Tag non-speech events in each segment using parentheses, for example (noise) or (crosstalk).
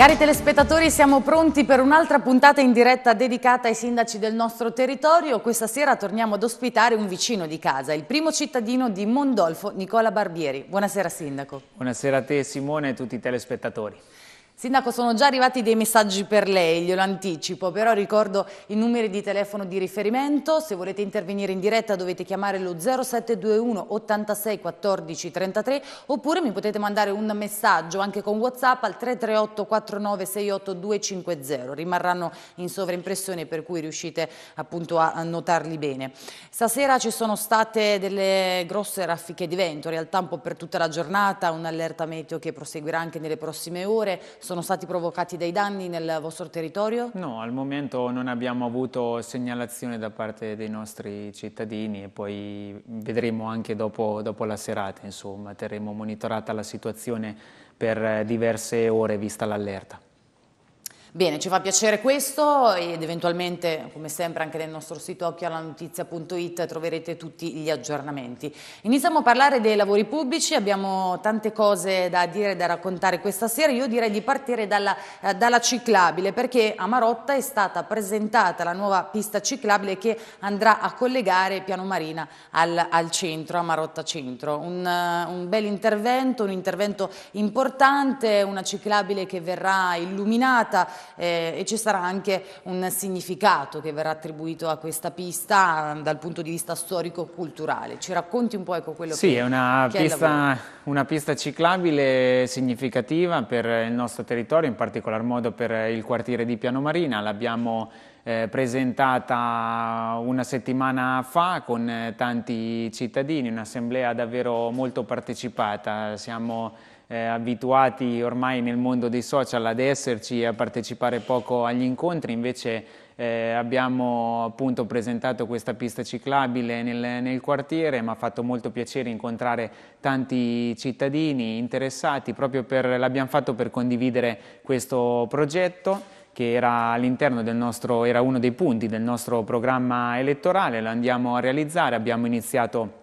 Cari telespettatori, siamo pronti per un'altra puntata in diretta dedicata ai sindaci del nostro territorio. Questa sera torniamo ad ospitare un vicino di casa, il primo cittadino di Mondolfo, Nicola Barbieri. Buonasera Sindaco. Buonasera a te Simone e a tutti i telespettatori. Sindaco, sono già arrivati dei messaggi per lei, glielo anticipo, però ricordo i numeri di telefono di riferimento, se volete intervenire in diretta dovete chiamare lo 0721 86 14 33 oppure mi potete mandare un messaggio anche con Whatsapp al 338 49 68 250, rimarranno in sovraimpressione per cui riuscite appunto a notarli bene. Stasera ci sono state delle grosse raffiche di vento, in realtà un po' per tutta la giornata, un allerta meteo che proseguirà anche nelle prossime ore, sono stati provocati dei danni nel vostro territorio? No, al momento non abbiamo avuto segnalazione da parte dei nostri cittadini e poi vedremo anche dopo, dopo la serata, insomma, terremo monitorata la situazione per diverse ore vista l'allerta. Bene, ci fa piacere questo ed eventualmente, come sempre, anche nel nostro sito occhialanotizia.it troverete tutti gli aggiornamenti. Iniziamo a parlare dei lavori pubblici, abbiamo tante cose da dire e da raccontare questa sera. Io direi di partire dalla, eh, dalla ciclabile perché a Marotta è stata presentata la nuova pista ciclabile che andrà a collegare Piano Marina al, al centro, a Marotta Centro. Un, uh, un bel intervento, un intervento importante, una ciclabile che verrà illuminata eh, e ci sarà anche un significato che verrà attribuito a questa pista mm, dal punto di vista storico-culturale. Ci racconti un po' ecco quello sì, che Sì, è una pista, una pista ciclabile significativa per il nostro territorio, in particolar modo per il quartiere di Piano Marina. L'abbiamo eh, presentata una settimana fa con eh, tanti cittadini, un'assemblea davvero molto partecipata. Siamo eh, abituati ormai nel mondo dei social ad esserci e a partecipare poco agli incontri, invece eh, abbiamo appunto presentato questa pista ciclabile nel, nel quartiere, mi ha fatto molto piacere incontrare tanti cittadini interessati, proprio per, l'abbiamo fatto per condividere questo progetto che era all'interno del nostro, era uno dei punti del nostro programma elettorale, lo andiamo a realizzare, abbiamo iniziato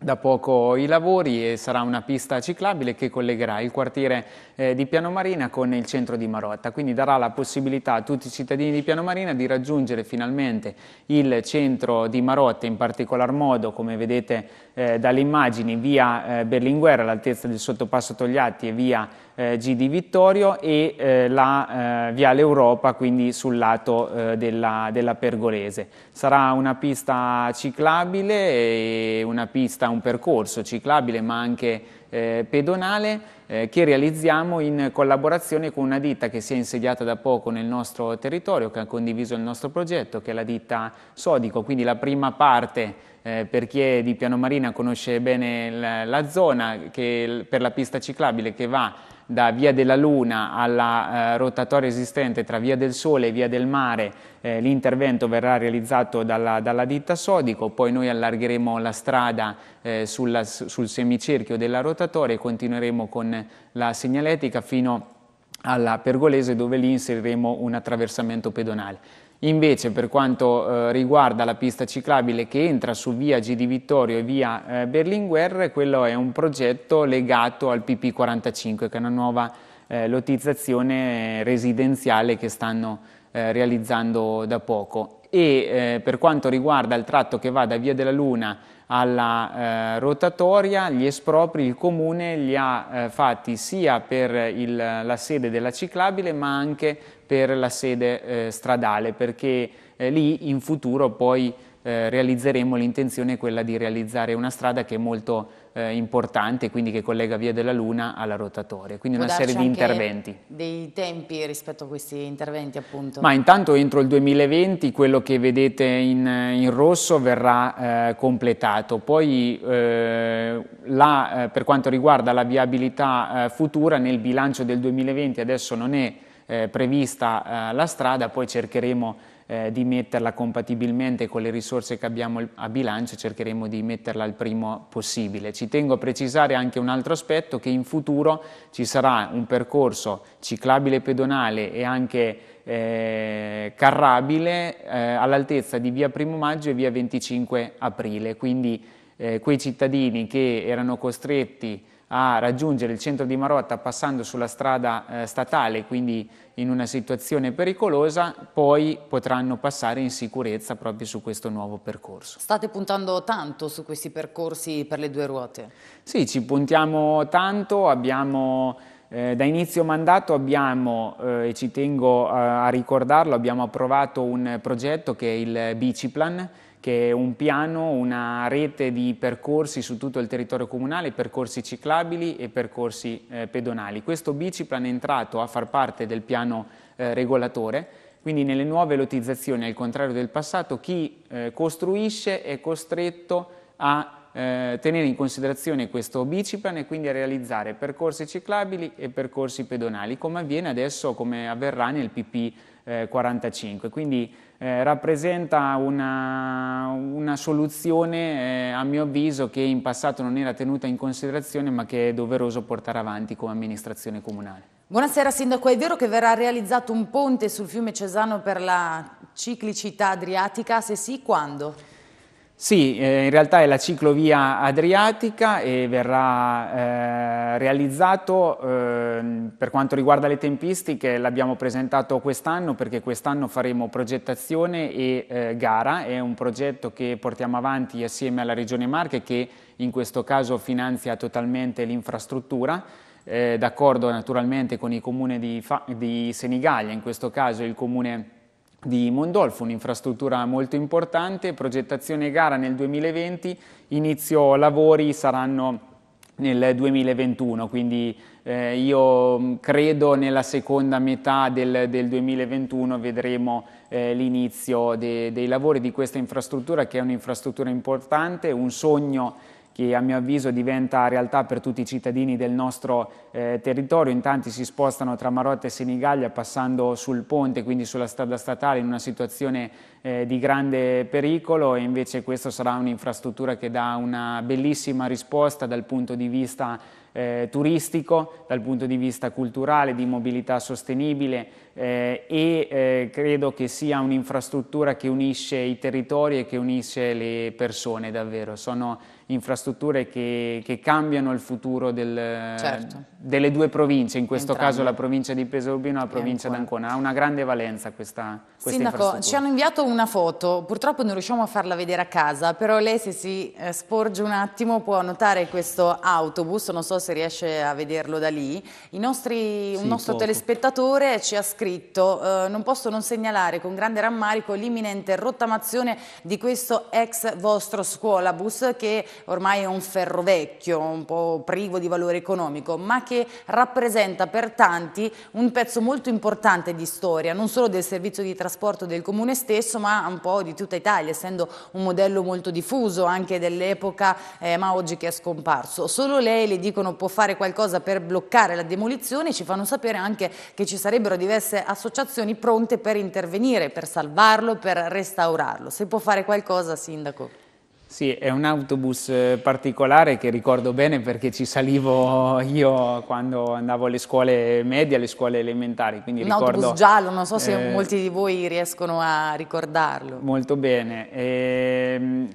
da poco i lavori e sarà una pista ciclabile che collegherà il quartiere eh, di Piano Marina con il centro di Marotta, quindi darà la possibilità a tutti i cittadini di Piano Marina di raggiungere finalmente il centro di Marotta, in particolar modo come vedete eh, dalle immagini via eh, Berlinguer all'altezza del sottopasso Togliatti e via eh, G di Vittorio e eh, la eh, Viale Europa quindi sul lato eh, della, della, Pergolese. Sarà una pista ciclabile, una pista, un percorso ciclabile ma anche pedonale che realizziamo in collaborazione con una ditta che si è insediata da poco nel nostro territorio, che ha condiviso il nostro progetto, che è la ditta Sodico, quindi la prima parte eh, per chi è di Piano Marina conosce bene la, la zona che, per la pista ciclabile che va da Via della Luna alla eh, rotatoria esistente tra Via del Sole e Via del Mare, eh, l'intervento verrà realizzato dalla, dalla, ditta Sodico, poi noi allargheremo la strada eh, sulla, sul semicerchio della rotatoria e continueremo con la segnaletica fino alla Pergolese dove lì inseriremo un attraversamento pedonale. Invece per quanto eh, riguarda la pista ciclabile che entra su via G di Vittorio e via eh, Berlinguer, quello è un progetto legato al PP45 che è una nuova eh, lotizzazione residenziale che stanno eh, realizzando da poco. E eh, per quanto riguarda il tratto che va da via della Luna alla eh, rotatoria, gli espropri il comune li ha eh, fatti sia per il, la sede della ciclabile ma anche per la sede eh, stradale perché eh, lì in futuro poi eh, realizzeremo l'intenzione quella di realizzare una strada che è molto eh, importante, quindi che collega Via della Luna alla rotatoria, quindi Può una serie di interventi. Dei tempi rispetto a questi interventi appunto? Ma intanto entro il 2020 quello che vedete in, in rosso verrà eh, completato, poi eh, la, eh, per quanto riguarda la viabilità eh, futura nel bilancio del 2020 adesso non è prevista la strada, poi cercheremo eh, di metterla compatibilmente con le risorse che abbiamo a bilancio, cercheremo di metterla il primo possibile. Ci tengo a precisare anche un altro aspetto che in futuro ci sarà un percorso ciclabile pedonale e anche eh, carrabile eh, all'altezza di via Primo Maggio e via 25 Aprile, quindi eh, quei cittadini che erano costretti a raggiungere il centro di Marotta passando sulla strada eh, statale, quindi in una situazione pericolosa, poi potranno passare in sicurezza proprio su questo nuovo percorso. State puntando tanto su questi percorsi per le due ruote? Sì, ci puntiamo tanto, abbiamo... Eh, da inizio mandato abbiamo, eh, e ci tengo eh, a ricordarlo, abbiamo approvato un progetto che è il Biciplan, che è un piano, una rete di percorsi su tutto il territorio comunale, percorsi ciclabili e percorsi eh, pedonali. Questo Biciplan è entrato a far parte del piano eh, regolatore, quindi nelle nuove lotizzazioni, al contrario del passato, chi eh, costruisce è costretto a eh, tenere in considerazione questo biciplan e quindi a realizzare percorsi ciclabili e percorsi pedonali, come avviene adesso, come avverrà nel PP45. Eh, quindi eh, rappresenta una, una soluzione, eh, a mio avviso, che in passato non era tenuta in considerazione ma che è doveroso portare avanti come amministrazione comunale. Buonasera Sindaco, è vero che verrà realizzato un ponte sul fiume Cesano per la ciclicità adriatica? Se sì, quando? Sì, eh, in realtà è la ciclovia adriatica e verrà eh, realizzato eh, per quanto riguarda le tempistiche, l'abbiamo presentato quest'anno perché quest'anno faremo progettazione e eh, gara, è un progetto che portiamo avanti assieme alla Regione Marche che in questo caso finanzia totalmente l'infrastruttura. Eh, d'accordo naturalmente con il comune di, di Senigallia, in questo caso il comune di Mondolfo, un'infrastruttura molto importante, progettazione e gara nel 2020, inizio lavori saranno nel 2021, quindi eh, io mm, credo nella seconda metà del, del 2021 vedremo eh, l'inizio de, dei lavori di questa infrastruttura che è un'infrastruttura importante, un sogno che a mio avviso diventa realtà per tutti i cittadini del nostro eh, territorio. In tanti si spostano tra Marotta e Senigallia passando sul ponte, quindi sulla strada statale, in una situazione eh, di grande pericolo e invece questa sarà un'infrastruttura che dà una bellissima risposta dal punto di vista eh, turistico, dal punto di vista culturale, di mobilità sostenibile eh, e eh, credo che sia un'infrastruttura che unisce i territori e che unisce le persone davvero. Sono infrastrutture che, che cambiano il futuro del, certo. delle due province, in questo Entrambi. caso la provincia di Pesolbino e la provincia d'Ancona. Ha una grande valenza questa, Sindaco, ci hanno inviato una foto, purtroppo non riusciamo a farla vedere a casa, però lei se si eh, sporge un attimo può notare questo autobus, non so se riesce a vederlo da lì. Nostri, sì, un nostro poco. telespettatore ci ha scritto, eh, non posso non segnalare con grande rammarico l'imminente rottamazione di questo ex vostro scuolabus che ormai è un ferro vecchio, un po' privo di valore economico, ma che rappresenta per tanti un pezzo molto importante di storia, non solo del servizio di trasporto, trasporto del comune stesso ma un po' di tutta Italia, essendo un modello molto diffuso anche dell'epoca eh, ma oggi che è scomparso. Solo lei le dicono può fare qualcosa per bloccare la demolizione, ci fanno sapere anche che ci sarebbero diverse associazioni pronte per intervenire, per salvarlo, per restaurarlo. Se può fare qualcosa, Sindaco. Sì, è un autobus eh, particolare che ricordo bene perché ci salivo io quando andavo alle scuole medie, alle scuole elementari. Quindi un ricordo, autobus giallo, non so se eh, molti di voi riescono a ricordarlo. Molto bene. E, ehm,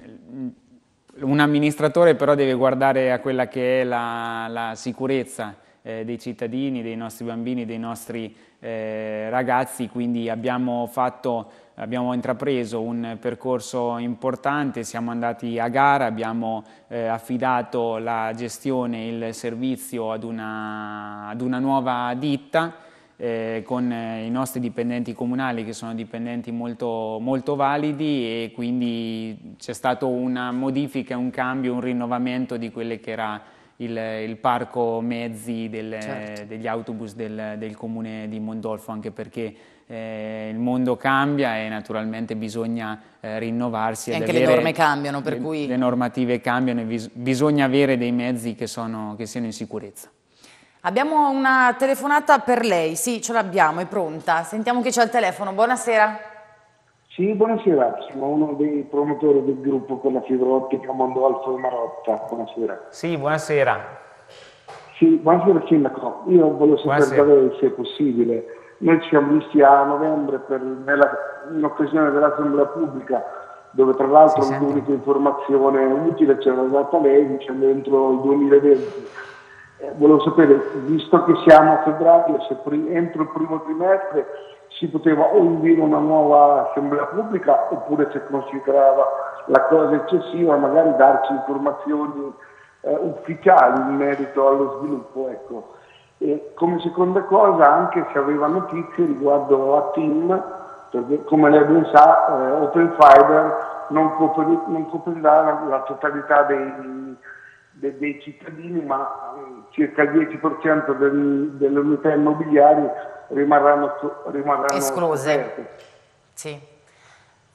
un amministratore però deve guardare a quella che è la, la sicurezza eh, dei cittadini, dei nostri bambini, dei nostri eh, ragazzi, quindi abbiamo, fatto, abbiamo intrapreso un percorso importante, siamo andati a gara, abbiamo eh, affidato la gestione, e il servizio ad una, ad una nuova ditta eh, con eh, i nostri dipendenti comunali che sono dipendenti molto, molto validi e quindi c'è stato una modifica, un cambio, un rinnovamento di quelle che era il, il parco mezzi del, certo. degli autobus del, del, comune di Mondolfo, anche perché eh, il mondo cambia e naturalmente bisogna eh, rinnovarsi. E anche avere, le norme cambiano, per le, cui... Le normative cambiano e vis, bisogna avere dei mezzi che, sono, che siano in sicurezza. Abbiamo una telefonata per lei, sì, ce l'abbiamo, è pronta. Sentiamo chi c'è al telefono. Buonasera. Sì, buonasera, sono uno dei promotori del gruppo con la fibra ottica Mondo Alfa di Marotta, buonasera. Sì, buonasera. Sì, buonasera Sindaco, io volevo sapere da lei se è possibile. Noi ci siamo visti a novembre per, nella, in occasione dell'Assemblea Pubblica, dove tra l'altro l'unica informazione utile c'era l'ha data lei, diciamo entro il 2020. Eh, volevo sapere, visto che siamo a febbraio, se entro il primo trimestre si poteva o indire una nuova assemblea pubblica oppure se considerava la cosa eccessiva magari darci informazioni eh, ufficiali in merito allo sviluppo. Ecco. E come seconda cosa anche se aveva notizie riguardo a TIM, perché come lei ben sa eh, Open Fiber non, copri- non coprirà la, la totalità dei de, dei cittadini, ma mm, circa il 10% del, delle unità immobiliari rimarranno, rimarranno escluse. Sì.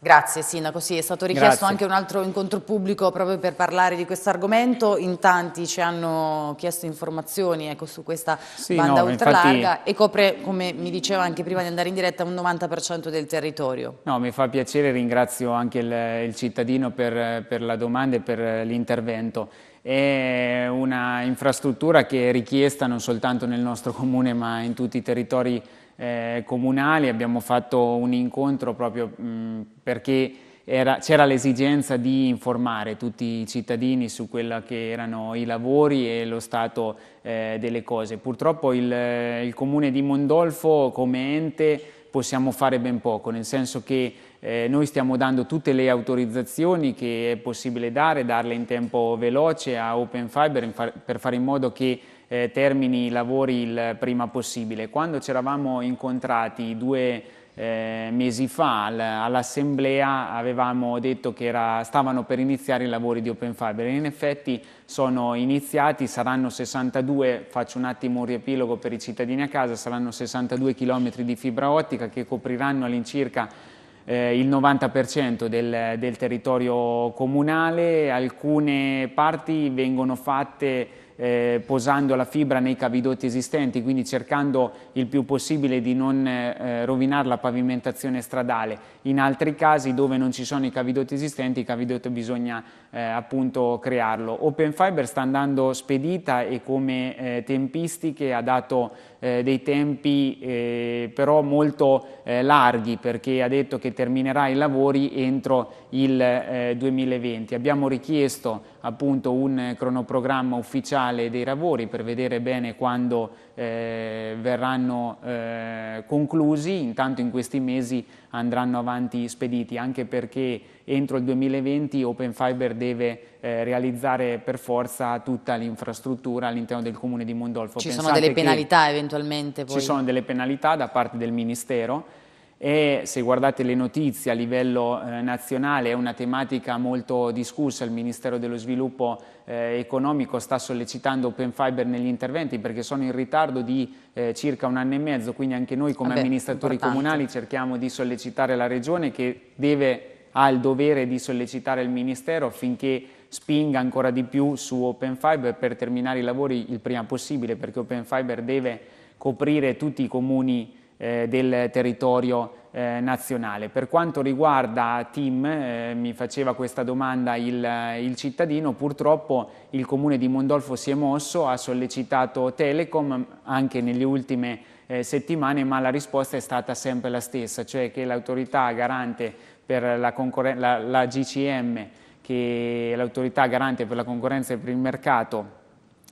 Grazie Sindaco, sì, è stato richiesto Grazie. anche un altro incontro pubblico proprio per parlare di questo argomento, in tanti ci hanno chiesto informazioni ecco, su questa sì, banda no, ultralarga infatti... e copre, come mi diceva anche prima di andare in diretta, un 90% del territorio. No, mi fa piacere, ringrazio anche il, il cittadino per, per la domanda e per l'intervento. È una infrastruttura che è richiesta non soltanto nel nostro comune ma in tutti i territori eh, comunali, abbiamo fatto un incontro proprio mh, mm, perché era, c'era l'esigenza di informare tutti i cittadini su quelli che erano i lavori e lo stato eh, delle cose. Purtroppo il, eh, il, comune di Mondolfo come ente possiamo fare ben poco, nel senso che eh, noi stiamo dando tutte le autorizzazioni che è possibile dare, darle in tempo veloce a Open Fiber fa- per fare in modo che eh, termini i lavori il prima possibile. Quando ci eravamo incontrati due eh, mesi fa all'assemblea avevamo detto che era, stavano per iniziare i lavori di Open Fiber in effetti sono iniziati, saranno 62, faccio un attimo un riepilogo per i cittadini a casa, saranno 62 km di fibra ottica che copriranno all'incirca eh, il 90% del, del territorio comunale, alcune parti vengono fatte eh, posando la fibra nei cavidotti esistenti, quindi cercando il più possibile di non eh, eh, rovinare la pavimentazione stradale. In altri casi dove non ci sono i cavidotti esistenti, il cavidotto bisogna eh, appunto crearlo. Open Fiber sta andando spedita e come eh, tempistiche ha dato eh, dei tempi eh, però molto eh, larghi perché ha detto che terminerà i lavori entro il 2020. Eh, Abbiamo richiesto appunto un cronoprogramma ufficiale dei lavori per vedere bene quando eh, verranno eh, conclusi, intanto in questi mesi andranno avanti spediti anche perché entro il 2020 Open Fiber deve eh, realizzare per forza tutta l'infrastruttura all'interno del comune di Mondolfo. Ci Pensate sono delle penalità eventualmente? Poi. Ci sono delle penalità da parte del Ministero e se guardate le notizie a livello eh, nazionale è una tematica molto discussa, il Ministero dello Sviluppo eh, Economico sta sollecitando Open Fiber negli interventi perché sono in ritardo di eh, circa un anno e mezzo, quindi anche noi come Vabbè, amministratori importante. comunali cerchiamo di sollecitare la Regione che deve ha il dovere di sollecitare il Ministero affinché spinga ancora di più su Open Fiber per terminare i lavori il prima possibile, perché Open Fiber deve coprire tutti i comuni eh, del territorio eh, nazionale. Per quanto riguarda Tim, eh, mi faceva questa domanda il, eh, il, cittadino, purtroppo il comune di Mondolfo si è mosso, ha sollecitato Telecom anche nelle ultime eh, settimane, ma la risposta è stata sempre la stessa, cioè che l'autorità garante per la, la, la GCM, che è l'autorità garante per la concorrenza e per il mercato,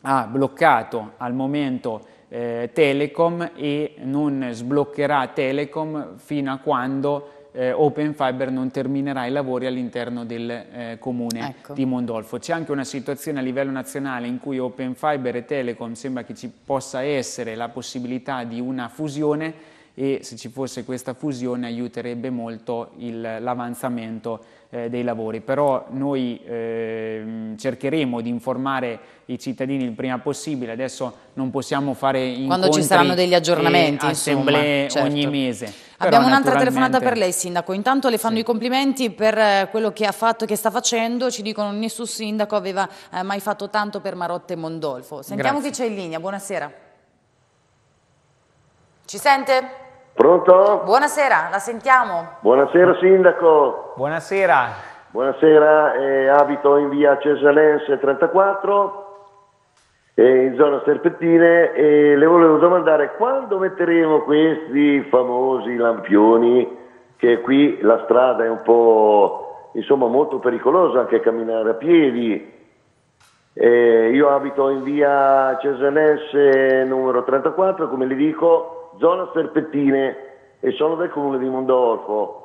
ha bloccato al momento eh, Telecom e non sbloccherà Telecom fino a quando eh, Open Fiber non terminerà i lavori all'interno del eh, comune ecco. di Mondolfo. C'è anche una situazione a livello nazionale in cui Open Fiber e Telecom sembra che ci possa essere la possibilità di una fusione e se ci fosse questa fusione aiuterebbe molto il, l'avanzamento eh, dei lavori. Però noi eh, cercheremo di informare i cittadini il prima possibile, adesso non possiamo fare incontri Quando ci saranno degli aggiornamenti, assemblee insomma, certo. ogni mese. Però Abbiamo un'altra telefonata per lei, Sindaco. Intanto le fanno sì. i complimenti per eh, quello che ha fatto e che sta facendo. Ci dicono che nessun sindaco aveva eh, mai fatto tanto per Marotte e Mondolfo. Sentiamo Grazie. chi c'è in linea. Buonasera. Ci sente? Pronto? Buonasera, la sentiamo. Buonasera Sindaco. Buonasera. Buonasera, eh, abito in via Cesalense 34, eh, in zona Serpettine e le volevo domandare quando metteremo questi famosi lampioni che qui la strada è un po' insomma molto pericolosa anche camminare a piedi. Eh, io abito in via Cesalense numero 34, come le dico, Zona Serpettine e sono del comune di Mondorfo.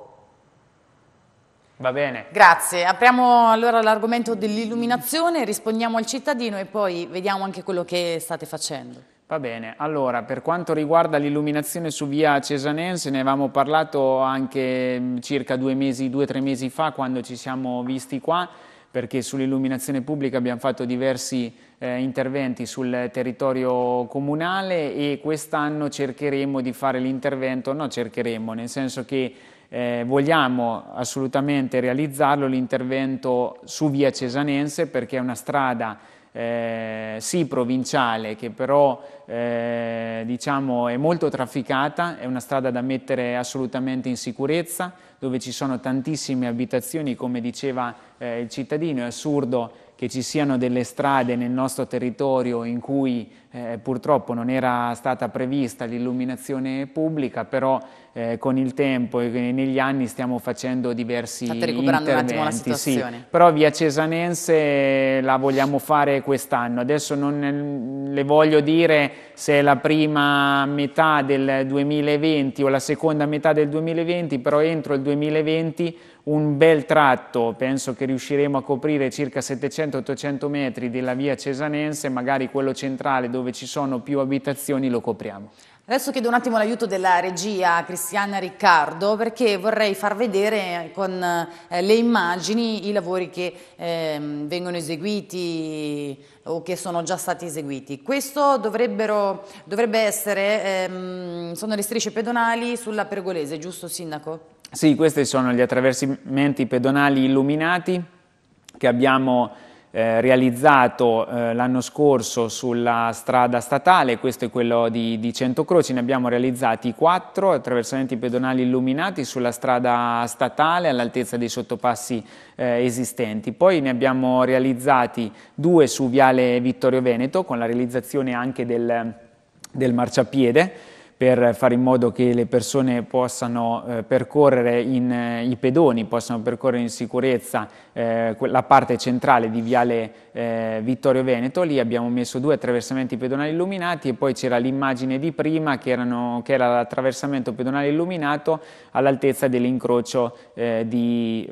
Va bene. Grazie. Apriamo allora l'argomento dell'illuminazione, rispondiamo al cittadino e poi vediamo anche quello che state facendo. Va bene, allora per quanto riguarda l'illuminazione su via Cesanense ne avevamo parlato anche mm, circa due mesi, due o tre mesi fa quando ci siamo visti qua perché sull'illuminazione pubblica abbiamo fatto diversi eh, interventi sul territorio comunale e quest'anno cercheremo di fare l'intervento, no cercheremo, nel senso che eh, vogliamo assolutamente realizzarlo l'intervento su via Cesanense perché è una strada eh, sì provinciale che però eh, diciamo è molto trafficata, è una strada da mettere assolutamente in sicurezza dove ci sono tantissime abitazioni come diceva eh, il cittadino, è assurdo che ci siano delle strade nel nostro territorio in cui eh, purtroppo non era stata prevista l'illuminazione pubblica, però eh, con il tempo e negli anni stiamo facendo diversi interventi. un attimo la situazione. Sì. Però via Cesanense eh, la vogliamo fare quest'anno. Adesso non eh, le voglio dire se è la prima metà del 2020 o la seconda metà del 2020, però entro il 2020 un bel tratto, penso che riusciremo a coprire circa 700-800 metri della via Cesanense, magari quello centrale dove ci sono più abitazioni lo copriamo. Adesso chiedo un attimo l'aiuto della regia a Cristiana Riccardo perché vorrei far vedere con eh, le immagini i lavori che ehm, vengono eseguiti o che sono già stati eseguiti. Questo dovrebbe essere, ehm, sono le strisce pedonali sulla Pergolese, giusto Sindaco? Sì, questi sono gli attraversamenti pedonali illuminati che abbiamo eh, realizzato eh, l'anno scorso sulla strada statale, questo è quello di, di Centocroci, ne abbiamo realizzati quattro attraversamenti pedonali illuminati sulla strada statale all'altezza dei sottopassi eh, esistenti. Poi ne abbiamo realizzati due su Viale Vittorio Veneto con la realizzazione anche del, del marciapiede per fare in modo che le persone possano eh, percorrere, in, eh, i pedoni possano percorrere in sicurezza eh, la parte centrale di Viale eh, Vittorio Veneto, lì abbiamo messo due attraversamenti pedonali illuminati e poi c'era l'immagine di prima che, erano, che era l'attraversamento pedonale illuminato all'altezza dell'incrocio eh, di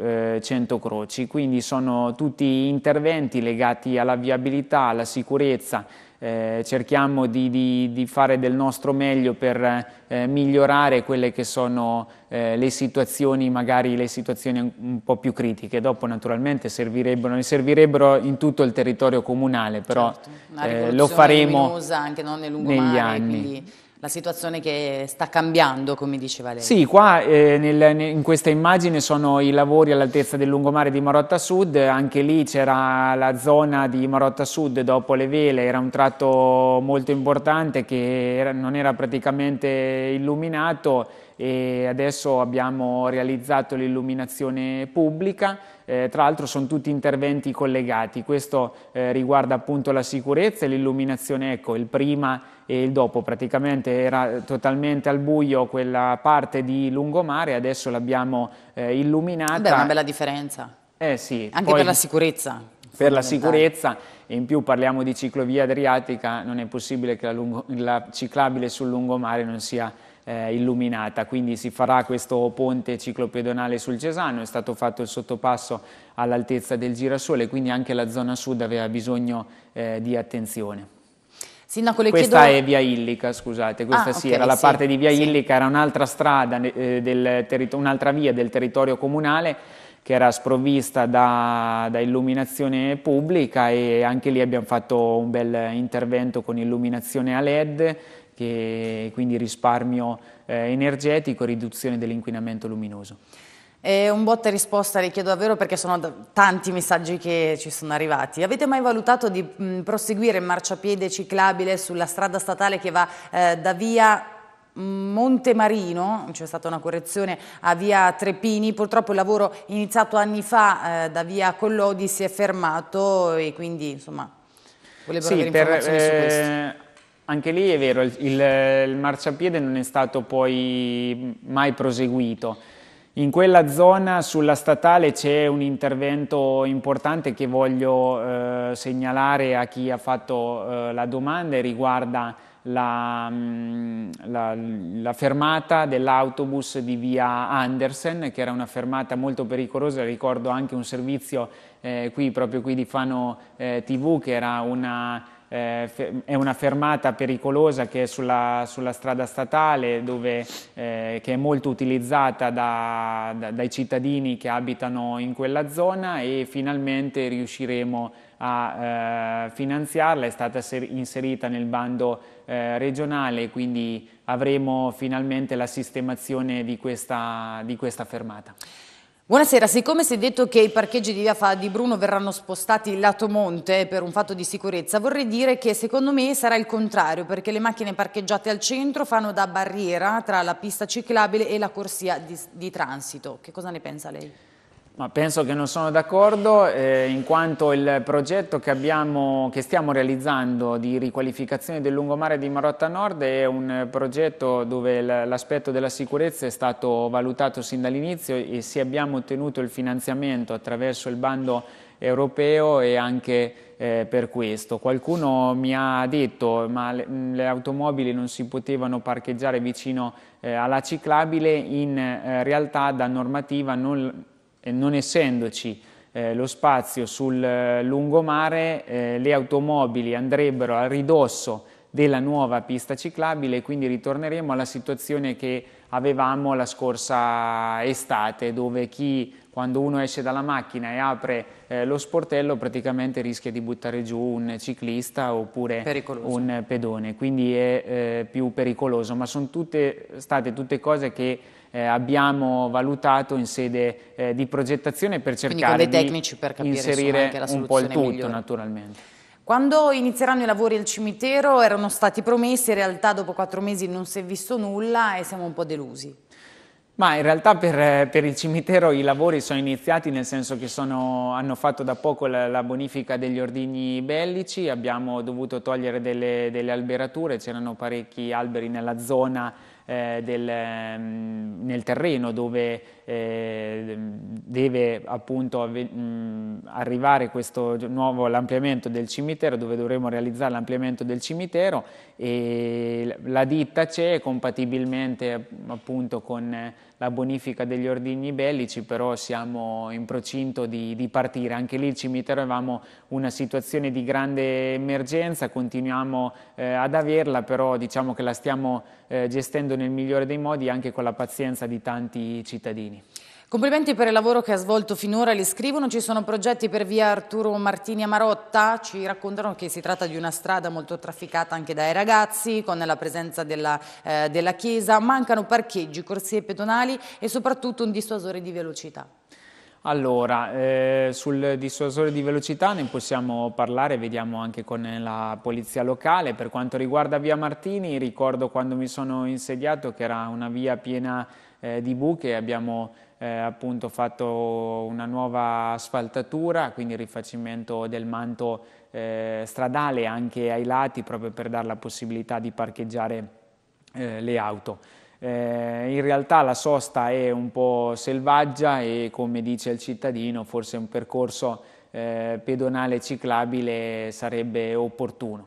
croci. quindi sono tutti interventi legati alla viabilità, alla sicurezza, eh, cerchiamo di, di, di, fare del nostro meglio per eh, migliorare quelle che sono eh, le situazioni, magari le situazioni un, po' più critiche. Dopo naturalmente servirebbero, ne servirebbero in tutto il territorio comunale, però certo. Eh, lo faremo anche, no? negli anni. Quindi la situazione che sta cambiando, come diceva lei. Sì, qua eh, nel, in questa immagine sono i lavori all'altezza del lungomare di Marotta Sud, anche lì c'era la zona di Marotta Sud dopo le vele, era un tratto molto importante che era, non era praticamente illuminato e adesso abbiamo realizzato l'illuminazione pubblica, eh, tra l'altro sono tutti interventi collegati, questo eh, riguarda appunto la sicurezza e l'illuminazione, ecco il prima e il dopo, praticamente era totalmente al buio quella parte di lungomare, adesso l'abbiamo eh, illuminata. Beh, una bella differenza. Eh sì. Anche Poi, per la sicurezza. Per la sicurezza e in più parliamo di ciclovia adriatica, non è possibile che la, lungo, la ciclabile sul lungomare non sia eh, illuminata, quindi si farà questo ponte ciclopedonale sul Cesano, è stato fatto il sottopasso all'altezza del girasole, quindi anche la zona sud aveva bisogno eh, di attenzione. Sindaco, le questa chiedo... è Via Illica, scusate, questa ah, sì, era la sì, parte di Via sì. Illica, era un'altra strada, eh, un'altra via del territorio comunale che era sprovvista da, da, illuminazione pubblica e anche lì abbiamo fatto un bel intervento con illuminazione a LED che quindi risparmio eh, energetico, riduzione dell'inquinamento luminoso. È un botta e risposta le chiedo davvero perché sono tanti messaggi che ci sono arrivati. Avete mai valutato di mh, proseguire in marciapiede ciclabile sulla strada statale che va eh, da via Montemarino, c'è stata una correzione a via Trepini, purtroppo il lavoro iniziato anni fa eh, da via Collodi si è fermato e quindi insomma volevo sì, avere per, informazioni eh, su questo. Anche lì è vero, il, il, il marciapiede non è stato poi mai proseguito. In quella zona sulla statale c'è un intervento importante che voglio eh, segnalare a chi ha fatto eh, la domanda e riguarda la, mm, la, la, fermata dell'autobus di via Andersen, che era una fermata molto pericolosa, ricordo anche un servizio eh, qui, proprio qui di Fano eh, TV, che era una eh, è una fermata pericolosa che è sulla, sulla strada statale dove, eh, che è molto utilizzata da, da, dai cittadini che abitano in quella zona e finalmente riusciremo a eh, finanziarla, è stata inserita nel bando eh, regionale quindi avremo finalmente la sistemazione di questa, di questa fermata. Buonasera, siccome si è detto che i parcheggi di via Fa di Bruno verranno spostati lato monte per un fatto di sicurezza, vorrei dire che secondo me sarà il contrario, perché le macchine parcheggiate al centro fanno da barriera tra la pista ciclabile e la corsia di, di transito. Che cosa ne pensa lei? Ma penso che non sono d'accordo eh, in quanto il progetto che, abbiamo, che, stiamo realizzando di riqualificazione del lungomare di Marotta Nord è un progetto dove l'aspetto della sicurezza è stato valutato sin dall'inizio e se abbiamo ottenuto il finanziamento attraverso il bando europeo e anche eh, per questo. Qualcuno mi ha detto ma le, le automobili non si potevano parcheggiare vicino eh, alla ciclabile, in eh, realtà da normativa non non essendoci eh, lo spazio sul eh, lungomare, eh, le automobili andrebbero a ridosso della nuova pista ciclabile e quindi ritorneremo alla situazione che avevamo la scorsa estate dove chi quando uno esce dalla macchina e apre eh, lo sportello praticamente rischia di buttare giù un ciclista oppure pericoloso. un pedone, quindi è eh, più pericoloso, ma sono tutte, state tutte cose che eh, abbiamo valutato in sede eh, di progettazione per cercare di per capire, inserire insomma, un po' il tutto migliore. naturalmente. Quando inizieranno i lavori al cimitero erano stati promessi, in realtà dopo quattro mesi non si è visto nulla e siamo un po' delusi. Ma in realtà per, per, il cimitero i lavori sono iniziati nel senso che sono, hanno fatto da poco la, la, bonifica degli ordigni bellici, abbiamo dovuto togliere delle, delle alberature, c'erano parecchi alberi nella zona eh, del, mm, nel terreno dove eh, deve appunto mh, mm, arrivare questo nuovo l'ampliamento del cimitero, dove dovremo realizzare l'ampliamento del cimitero e la ditta c'è compatibilmente appunto con la bonifica degli ordigni bellici, però siamo in procinto di, di partire. Anche lì il cimitero mettevamo una situazione di grande emergenza, continuiamo eh, ad averla, però diciamo che la stiamo eh, gestendo nel migliore dei modi anche con la pazienza di tanti cittadini. Complimenti per il lavoro che ha svolto finora, li scrivono, ci sono progetti per via Arturo Martini a Marotta, ci raccontano che si tratta di una strada molto trafficata anche dai ragazzi, con la presenza della, eh, della chiesa, mancano parcheggi, corsie pedonali e soprattutto un dissuasore di velocità. Allora, eh, sul dissuasore di velocità ne possiamo parlare, vediamo anche con la polizia locale. Per quanto riguarda Via Martini, ricordo quando mi sono insediato che era una via piena eh, di buche, abbiamo eh, appunto fatto una nuova asfaltatura, quindi il rifacimento del manto eh, stradale anche ai lati proprio per dare la possibilità di parcheggiare eh, le auto. Eh, in realtà la sosta è un po' selvaggia e come dice il cittadino forse un percorso eh, pedonale ciclabile sarebbe opportuno.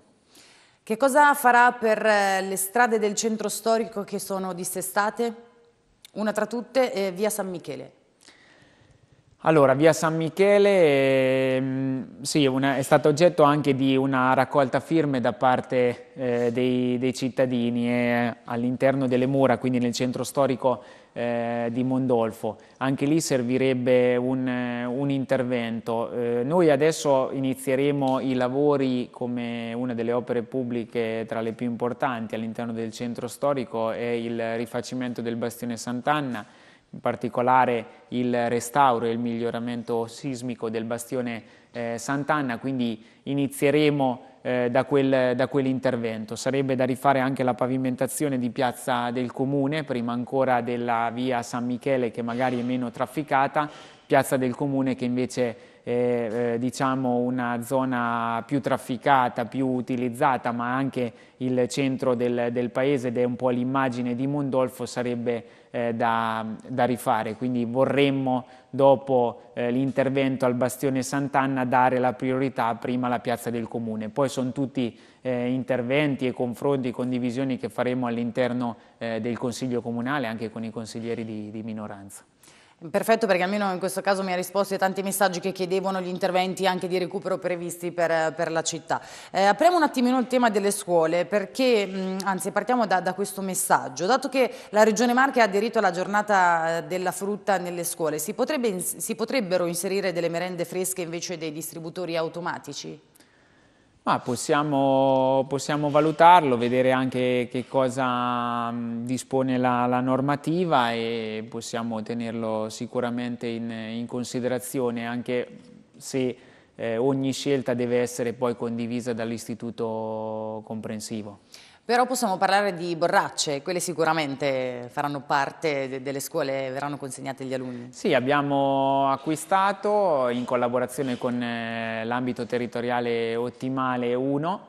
Che cosa farà per eh, le strade del centro storico che sono dissestate? Una tra tutte è eh, via San Michele. Allora, via San Michele ehm, sì, una, è stata oggetto anche di una raccolta firme da parte eh, dei, dei, cittadini eh, all'interno delle mura, quindi nel centro storico eh, di Mondolfo. Anche lì servirebbe un, eh, un intervento. Eh, noi adesso inizieremo i lavori come una delle opere pubbliche tra le più importanti all'interno del centro storico è il rifacimento del bastione Sant'Anna, in particolare il restauro e il miglioramento sismico del bastione eh, Sant'Anna, quindi inizieremo eh, da, quel, da, quell'intervento. Sarebbe da rifare anche la pavimentazione di Piazza del Comune, prima ancora della via San Michele che magari è meno trafficata, Piazza del Comune che invece eh, diciamo una zona più trafficata, più utilizzata, ma anche il centro del, del paese ed è un po' l'immagine di Mondolfo sarebbe eh, da, da, rifare. Quindi vorremmo dopo eh, l'intervento al Bastione Sant'Anna dare la priorità prima alla piazza del comune. Poi sono tutti eh, interventi e confronti, condivisioni che faremo all'interno del Consiglio Comunale anche con i consiglieri di, di minoranza. Perfetto perché almeno in questo caso mi ha risposto ai tanti messaggi che chiedevano gli interventi anche di recupero previsti per, per la città. Eh, apriamo un attimino il tema delle scuole perché, mh, anzi partiamo da, da, questo messaggio. Dato che la Regione Marche ha aderito alla giornata della frutta nelle scuole, si, potrebbe, si potrebbero inserire delle merende fresche invece dei distributori automatici? Ma possiamo, possiamo, valutarlo, vedere anche che cosa mm, dispone la, la normativa e possiamo tenerlo sicuramente in, in considerazione, anche se eh, ogni scelta deve essere poi condivisa dall'istituto comprensivo. Però possiamo parlare di borracce, quelle sicuramente faranno parte delle scuole, e verranno consegnate agli alunni. Sì, abbiamo acquistato in collaborazione con eh, l'ambito territoriale ottimale 1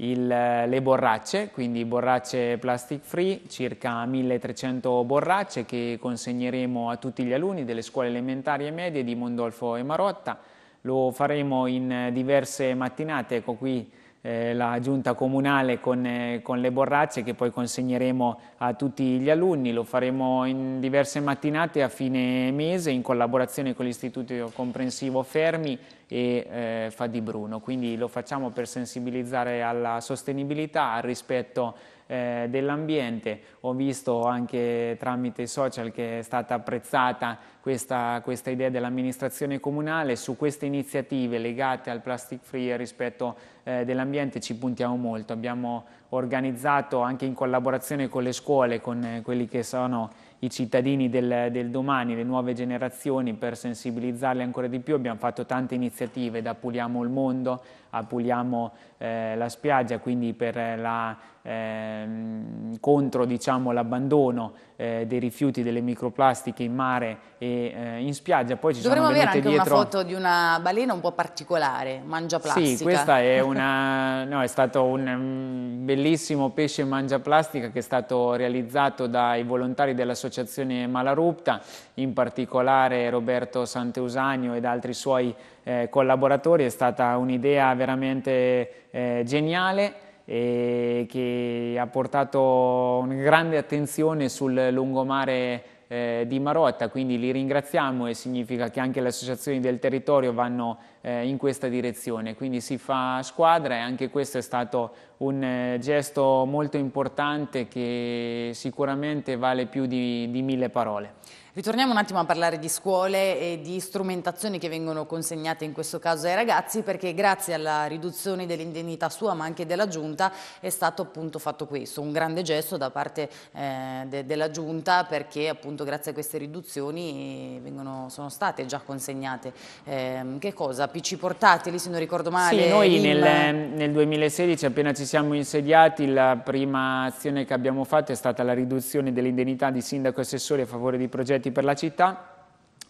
il, eh, le borracce, quindi borracce plastic free, circa 1300 borracce che consegneremo a tutti gli alunni delle scuole elementari e medie di Mondolfo e Marotta. Lo faremo in diverse mattinate, ecco qui eh, la giunta comunale con, eh, con, le borracce che poi consegneremo a tutti gli alunni, lo faremo in diverse mattinate a fine mese in collaborazione con l'Istituto Comprensivo Fermi e eh, Fadi Bruno, quindi lo facciamo per sensibilizzare alla sostenibilità, al rispetto eh, dell'ambiente. Ho visto anche tramite i social che è stata apprezzata questa, questa idea dell'amministrazione comunale. Su queste iniziative legate al plastic free rispetto eh, dell'ambiente ci puntiamo molto. Abbiamo organizzato anche in collaborazione con le scuole, con eh, quelli che sono i cittadini del, del, domani, le nuove generazioni, per sensibilizzarle ancora di più. Abbiamo fatto tante iniziative, da Puliamo il Mondo a Puliamo eh, la Spiaggia, quindi per la ehm, contro diciamo, l'abbandono eh, dei rifiuti delle microplastiche in mare e eh, in spiaggia. Poi ci Dovremmo avere anche dietro... una foto di una balena un po' particolare, mangia plastica. Sì, questa è, (laughs) una, no, è stato un bellissimo pesce mangia plastica che è stato realizzato dai volontari dell'associazione Malarupta, in particolare Roberto Santeusanio ed altri suoi eh, collaboratori. È stata un'idea veramente eh, geniale e che ha portato una grande attenzione sul lungomare eh, di Marotta, quindi li ringraziamo e significa che anche le associazioni del territorio vanno eh, in questa direzione, quindi si fa squadra e anche questo è stato un eh, gesto molto importante che sicuramente vale più di, di mille parole. Ritorniamo un attimo a parlare di scuole e di strumentazioni che vengono consegnate in questo caso ai ragazzi perché grazie alla riduzione dell'indennità sua ma anche della giunta è stato appunto fatto questo, un grande gesto da parte eh, de della giunta perché appunto grazie a queste riduzioni eh, vengono, sono state già consegnate. Eh, che cosa? PC portatili se non ricordo male? Sì, noi nel, nel 2016 appena ci siamo insediati la prima azione che abbiamo fatto è stata la riduzione dell'indennità di sindaco e assessori a favore di progetti progetti per la città,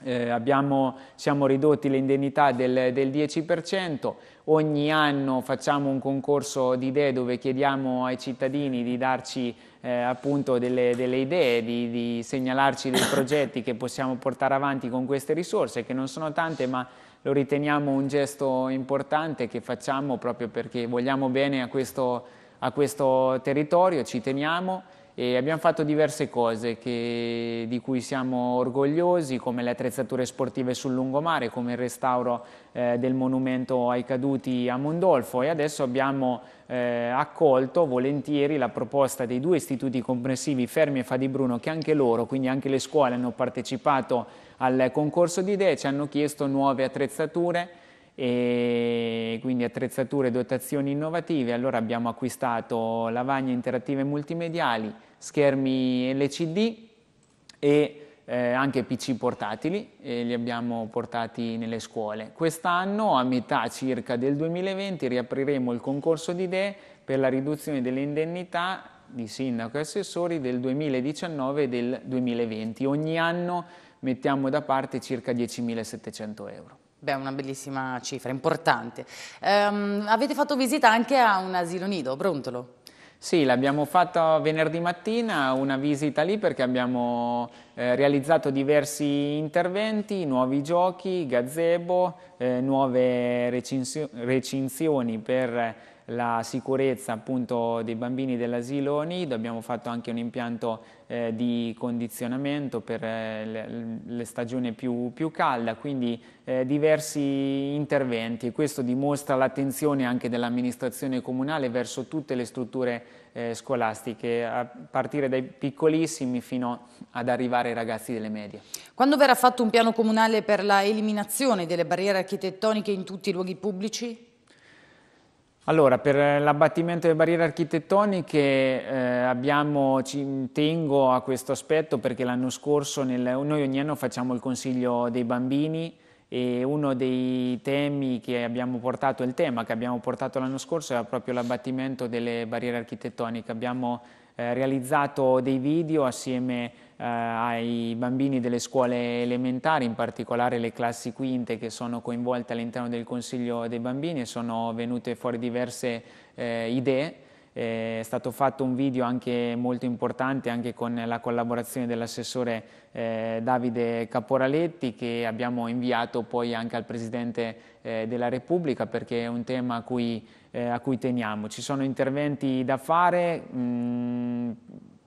eh, abbiamo, siamo ridotti le indennità del, del 10%, ogni anno facciamo un concorso di idee dove chiediamo ai cittadini di darci eh, appunto delle, delle idee, di, di, segnalarci dei progetti che possiamo portare avanti con queste risorse, che non sono tante ma lo riteniamo un gesto importante che facciamo proprio perché vogliamo bene a questo, a questo territorio, ci teniamo e abbiamo fatto diverse cose che, di cui siamo orgogliosi, come le attrezzature sportive sul lungomare, come il restauro eh, del monumento ai caduti a Mondolfo e adesso abbiamo eh, accolto volentieri la proposta dei due istituti comprensivi Fermi e Fadibruno che anche loro, quindi anche le scuole hanno partecipato al concorso di idee, ci hanno chiesto nuove attrezzature e quindi attrezzature e dotazioni innovative, allora abbiamo acquistato lavagne interattive multimediali, schermi LCD e eh, anche PC portatili, e li abbiamo portati nelle scuole. Quest'anno, a metà circa del 2020, riapriremo il concorso di idee per la riduzione delle indennità di sindaco e assessori del 2019 e del 2020. Ogni anno mettiamo da parte circa 10.700 euro. Beh, una bellissima cifra, importante. Um, avete fatto visita anche a un asilo nido, Brontolo? Sì, l'abbiamo fatto venerdì mattina, una visita lì perché abbiamo eh, realizzato diversi interventi, nuovi giochi, gazebo, eh, nuove recensio recinzioni per la sicurezza appunto dei bambini dell'asilo ONID, abbiamo fatto anche un impianto eh, di condizionamento per eh, le, le stagioni più, più calde, quindi eh, diversi interventi. e Questo dimostra l'attenzione anche dell'amministrazione comunale verso tutte le strutture eh, scolastiche, a partire dai piccolissimi fino ad arrivare ai ragazzi delle medie. Quando verrà fatto un piano comunale per la eliminazione delle barriere architettoniche in tutti i luoghi pubblici? Allora, per eh, l'abbattimento delle barriere architettoniche eh, abbiamo, ci tengo a questo aspetto perché l'anno scorso nel, noi ogni anno facciamo il consiglio dei bambini e uno dei temi che abbiamo portato, il tema che abbiamo portato l'anno scorso era proprio l'abbattimento delle barriere architettoniche. Abbiamo eh, realizzato dei video assieme a eh, ai bambini delle scuole elementari, in particolare le classi quinte che sono coinvolte all'interno del Consiglio dei Bambini e sono venute fuori diverse eh, idee. Eh, è stato fatto un video anche molto importante anche con la collaborazione dell'assessore eh, Davide Caporaletti che abbiamo inviato poi anche al Presidente eh, della Repubblica perché è un tema a cui, eh, a cui teniamo. Ci sono interventi da fare mh, mm,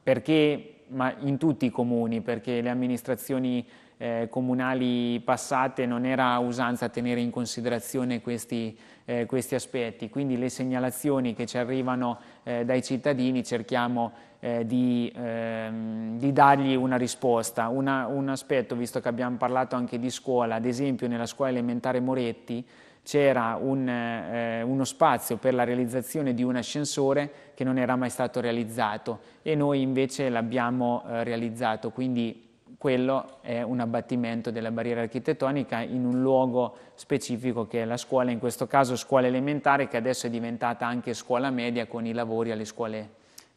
perché ma in tutti i comuni, perché le amministrazioni eh, comunali passate non era usanza tenere in considerazione questi, eh, questi aspetti. Quindi le segnalazioni che ci arrivano eh, dai cittadini cerchiamo eh, di, ehm, di, dargli una risposta. Una, un aspetto, visto che abbiamo parlato anche di scuola, ad esempio nella scuola elementare Moretti, c'era un, eh, uno spazio per la realizzazione di un ascensore che non era mai stato realizzato e noi invece l'abbiamo eh, realizzato, quindi quello è un abbattimento della barriera architettonica in un luogo specifico che è la scuola, in questo caso scuola elementare che adesso è diventata anche scuola media con i lavori alle scuole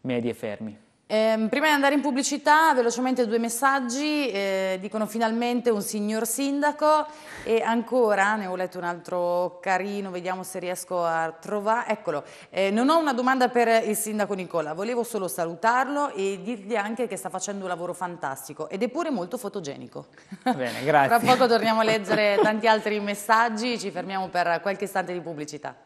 medie fermi. Eh, prima di andare in pubblicità, velocemente due messaggi, eh, dicono finalmente un signor sindaco e ancora, ne ho letto un altro carino, vediamo se riesco a trovare, eccolo, eh, non ho una domanda per il sindaco Nicola, volevo solo salutarlo e dirgli anche che sta facendo un lavoro fantastico ed è pure molto fotogenico. Bene, grazie. Tra poco torniamo a leggere tanti altri messaggi, ci fermiamo per qualche istante di pubblicità.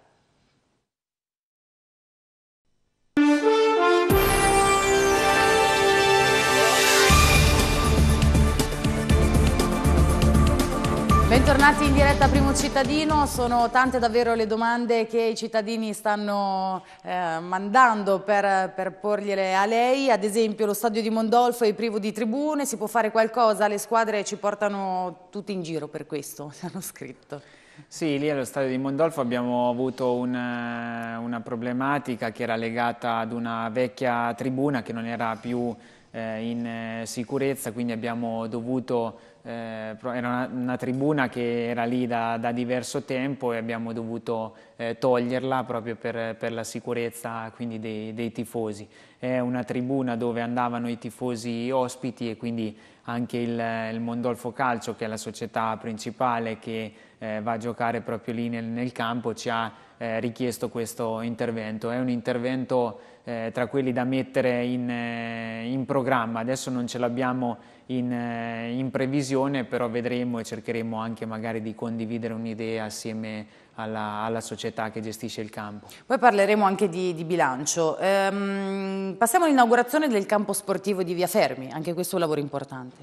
Bentornati in diretta a Primo Cittadino, sono tante davvero le domande che i cittadini stanno eh, mandando per, per, porgliele a lei, ad esempio lo stadio di Mondolfo è privo di tribune, si può fare qualcosa, le squadre ci portano tutti in giro per questo, (laughs) hanno scritto. Sì, lì allo stadio di Mondolfo abbiamo avuto un, eh, una problematica che era legata ad una vecchia tribuna che non era più eh, in eh, sicurezza, quindi abbiamo dovuto eh, era una, una, tribuna che era lì da, da diverso tempo e abbiamo dovuto eh, toglierla proprio per, per, la sicurezza quindi dei, dei, tifosi. È una tribuna dove andavano i tifosi ospiti e quindi anche il, il Mondolfo Calcio, che è la società principale che eh, va a giocare proprio lì nel, nel campo, ci ha eh, richiesto questo intervento. È un intervento eh, tra quelli da mettere in, eh, in programma, adesso non ce l'abbiamo in, eh, in previsione, però vedremo e cercheremo anche magari di condividere un'idea assieme alla, alla, società che gestisce il campo. Poi parleremo anche di, di bilancio. Ehm, passiamo all'inaugurazione del campo sportivo di Via Fermi, anche questo è un lavoro importante.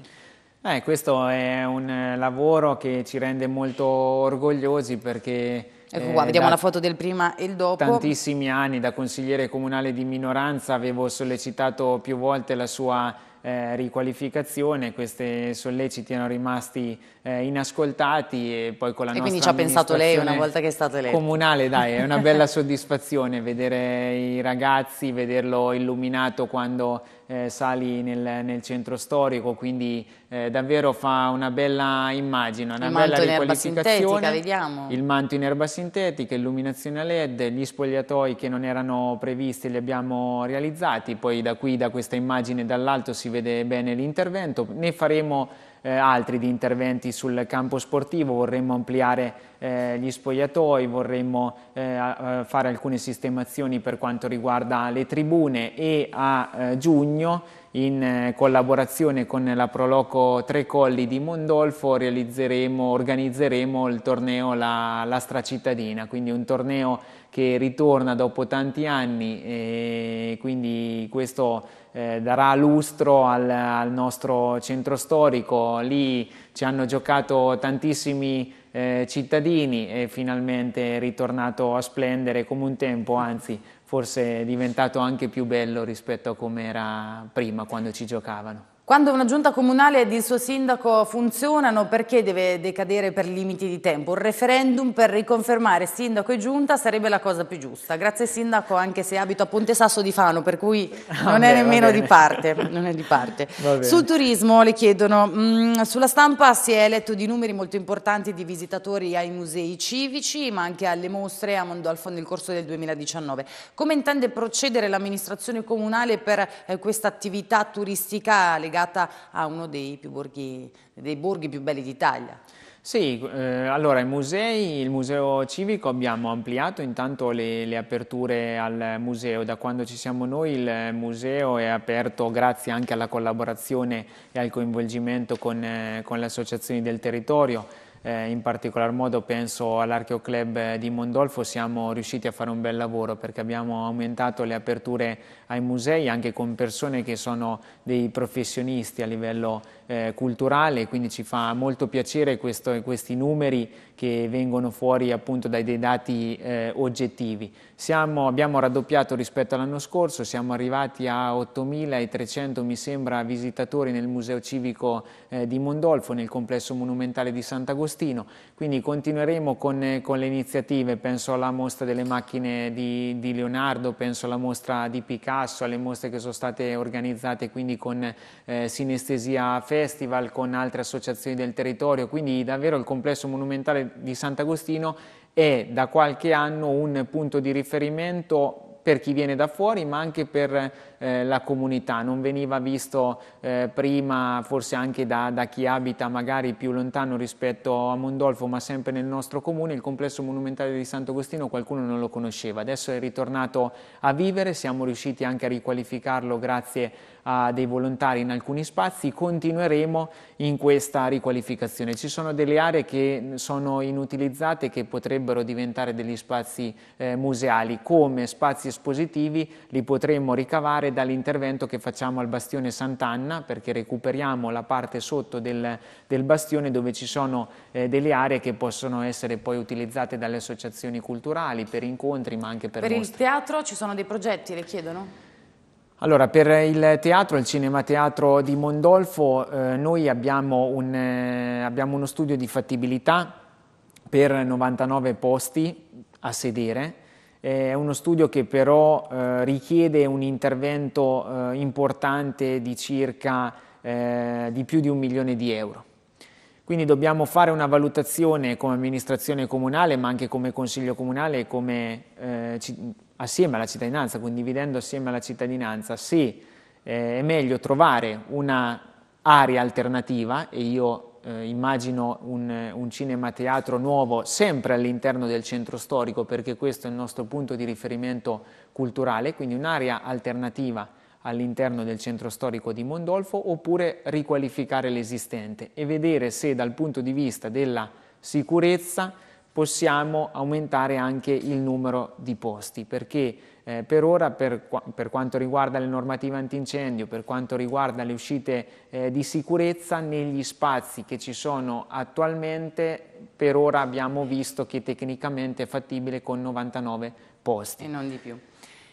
Eh, questo è un lavoro che ci rende molto orgogliosi perché... Ecco eh, qua, vediamo la foto del prima e il dopo. Tantissimi anni da consigliere comunale di minoranza avevo sollecitato più volte la sua eh, riqualificazione, questi solleciti erano rimasti eh, inascoltati e poi con la e nostra quindi ci ha pensato lei una volta che è stato eletto. Comunale, dai, è una bella (laughs) soddisfazione vedere i ragazzi, vederlo illuminato quando eh, sali nel, nel, centro storico, quindi eh, davvero fa una bella immagine, una il bella riqualificazione. Il manto in erba sintetica, illuminazione a LED, gli spogliatoi che non erano previsti li abbiamo realizzati, poi da qui, da questa immagine dall'alto si vede bene l'intervento, ne faremo eh, altri di interventi sul campo sportivo, vorremmo ampliare eh, gli spogliatoi, vorremmo eh, fare alcune sistemazioni per quanto riguarda le tribune e a eh, giugno in eh, collaborazione con la Proloco Tre Colli di Mondolfo organizzeremo il torneo La, la Stracittadina, quindi un torneo che ritorna dopo tanti anni e eh, quindi questo eh, darà lustro al, al, nostro centro storico, lì ci hanno giocato tantissimi eh, cittadini e finalmente è ritornato a splendere come un tempo, anzi forse è diventato anche più bello rispetto a come era prima quando ci giocavano. Quando una giunta comunale ed il suo sindaco funzionano, perché deve decadere per limiti di tempo? Un referendum per riconfermare sindaco e giunta sarebbe la cosa più giusta. Grazie sindaco, anche se abito a Ponte Sasso di Fano, per cui (laughs) non ah, è beh, nemmeno di parte. Di (laughs) parte. Sul turismo le chiedono, mh, mm, sulla stampa si è letto di numeri molto importanti di visitatori ai musei civici, ma anche alle mostre a Mondolfo nel corso del 2019. Come intende procedere l'amministrazione comunale per eh, questa attività turistica legata? legata a uno dei, borghi, dei borghi più belli d'Italia. Sì, eh, allora i musei, il museo civico abbiamo ampliato intanto le, le, aperture al museo, da quando ci siamo noi il museo è aperto grazie anche alla collaborazione e al coinvolgimento con, eh, con le associazioni del territorio eh, in particolar modo penso all'Archeo Club di Mondolfo, siamo riusciti a fare un bel lavoro perché abbiamo aumentato le aperture ai musei anche con persone che sono dei professionisti a livello eh, culturale, quindi ci fa molto piacere questo, questi numeri che vengono fuori appunto dai dei dati eh, oggettivi. Siamo, abbiamo raddoppiato rispetto all'anno scorso, siamo arrivati a 8.300 mi sembra visitatori nel Museo Civico eh, di Mondolfo, nel complesso monumentale di Sant'Agostino, quindi continueremo con, con, le iniziative, penso alla mostra delle macchine di, di, Leonardo, penso alla mostra di Picasso, alle mostre che sono state organizzate quindi con eh, Sinestesia Festival, con altre associazioni del territorio, quindi davvero il complesso monumentale di Sant'Agostino è da qualche anno un punto di riferimento per chi viene da fuori, ma anche per eh, la comunità, non veniva visto eh, prima forse anche da, da, chi abita magari più lontano rispetto a Mondolfo ma sempre nel nostro comune, il complesso monumentale di Sant'Agostino qualcuno non lo conosceva, adesso è ritornato a vivere, siamo riusciti anche a riqualificarlo grazie a dei volontari in alcuni spazi, continueremo in questa riqualificazione. Ci sono delle aree che sono inutilizzate che potrebbero diventare degli spazi eh, museali, come spazi espositivi li potremmo ricavare fare dall'intervento che facciamo al bastione Sant'Anna perché recuperiamo la parte sotto del, del bastione dove ci sono eh, delle aree che possono essere poi utilizzate dalle associazioni culturali per incontri ma anche per, per mostre. Per il teatro ci sono dei progetti, le chiedono? Allora, per il teatro, il Cinema Teatro di Mondolfo, eh, noi abbiamo, un, eh, abbiamo uno studio di fattibilità per 99 posti a sedere è uno studio che però eh, richiede un intervento eh, importante di circa eh, di più di un milione di euro. Quindi dobbiamo fare una valutazione come amministrazione comunale, ma anche come consiglio comunale e come, eh, assieme alla cittadinanza, condividendo assieme alla cittadinanza, se eh, è meglio trovare un'area alternativa, e io eh, immagino un, un cinema teatro nuovo sempre all'interno del centro storico perché questo è il nostro punto di riferimento culturale, quindi un'area alternativa all'interno del centro storico di Mondolfo oppure riqualificare l'esistente e vedere se dal punto di vista della sicurezza possiamo aumentare anche il numero di posti perché eh, per ora, per, per, quanto riguarda le normative antincendio, per quanto riguarda le uscite eh, di sicurezza, negli spazi che ci sono attualmente, per ora abbiamo visto che tecnicamente è fattibile con 99 posti. E non di più.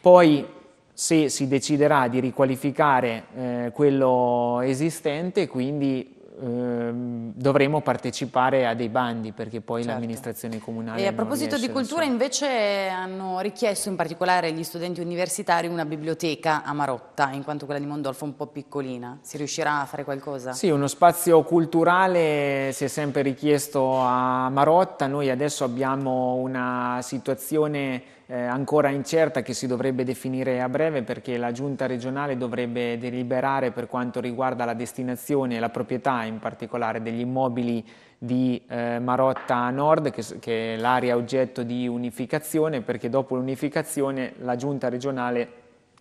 Poi, se si deciderà di riqualificare eh, quello esistente, quindi Ehm, dovremo partecipare a dei bandi perché poi certo. l'amministrazione comunale... E a proposito di cultura invece hanno richiesto in particolare agli studenti universitari una biblioteca a Marotta, in quanto quella di Mondolfo è un po' piccolina. Si riuscirà a fare qualcosa? Sì, uno spazio culturale si è sempre richiesto a Marotta, noi adesso abbiamo una situazione eh, ancora incerta che si dovrebbe definire a breve perché la giunta regionale dovrebbe deliberare per quanto riguarda la destinazione e la proprietà in particolare degli immobili di eh, Marotta Nord, che, che è l'area oggetto di unificazione, perché dopo l'unificazione la giunta regionale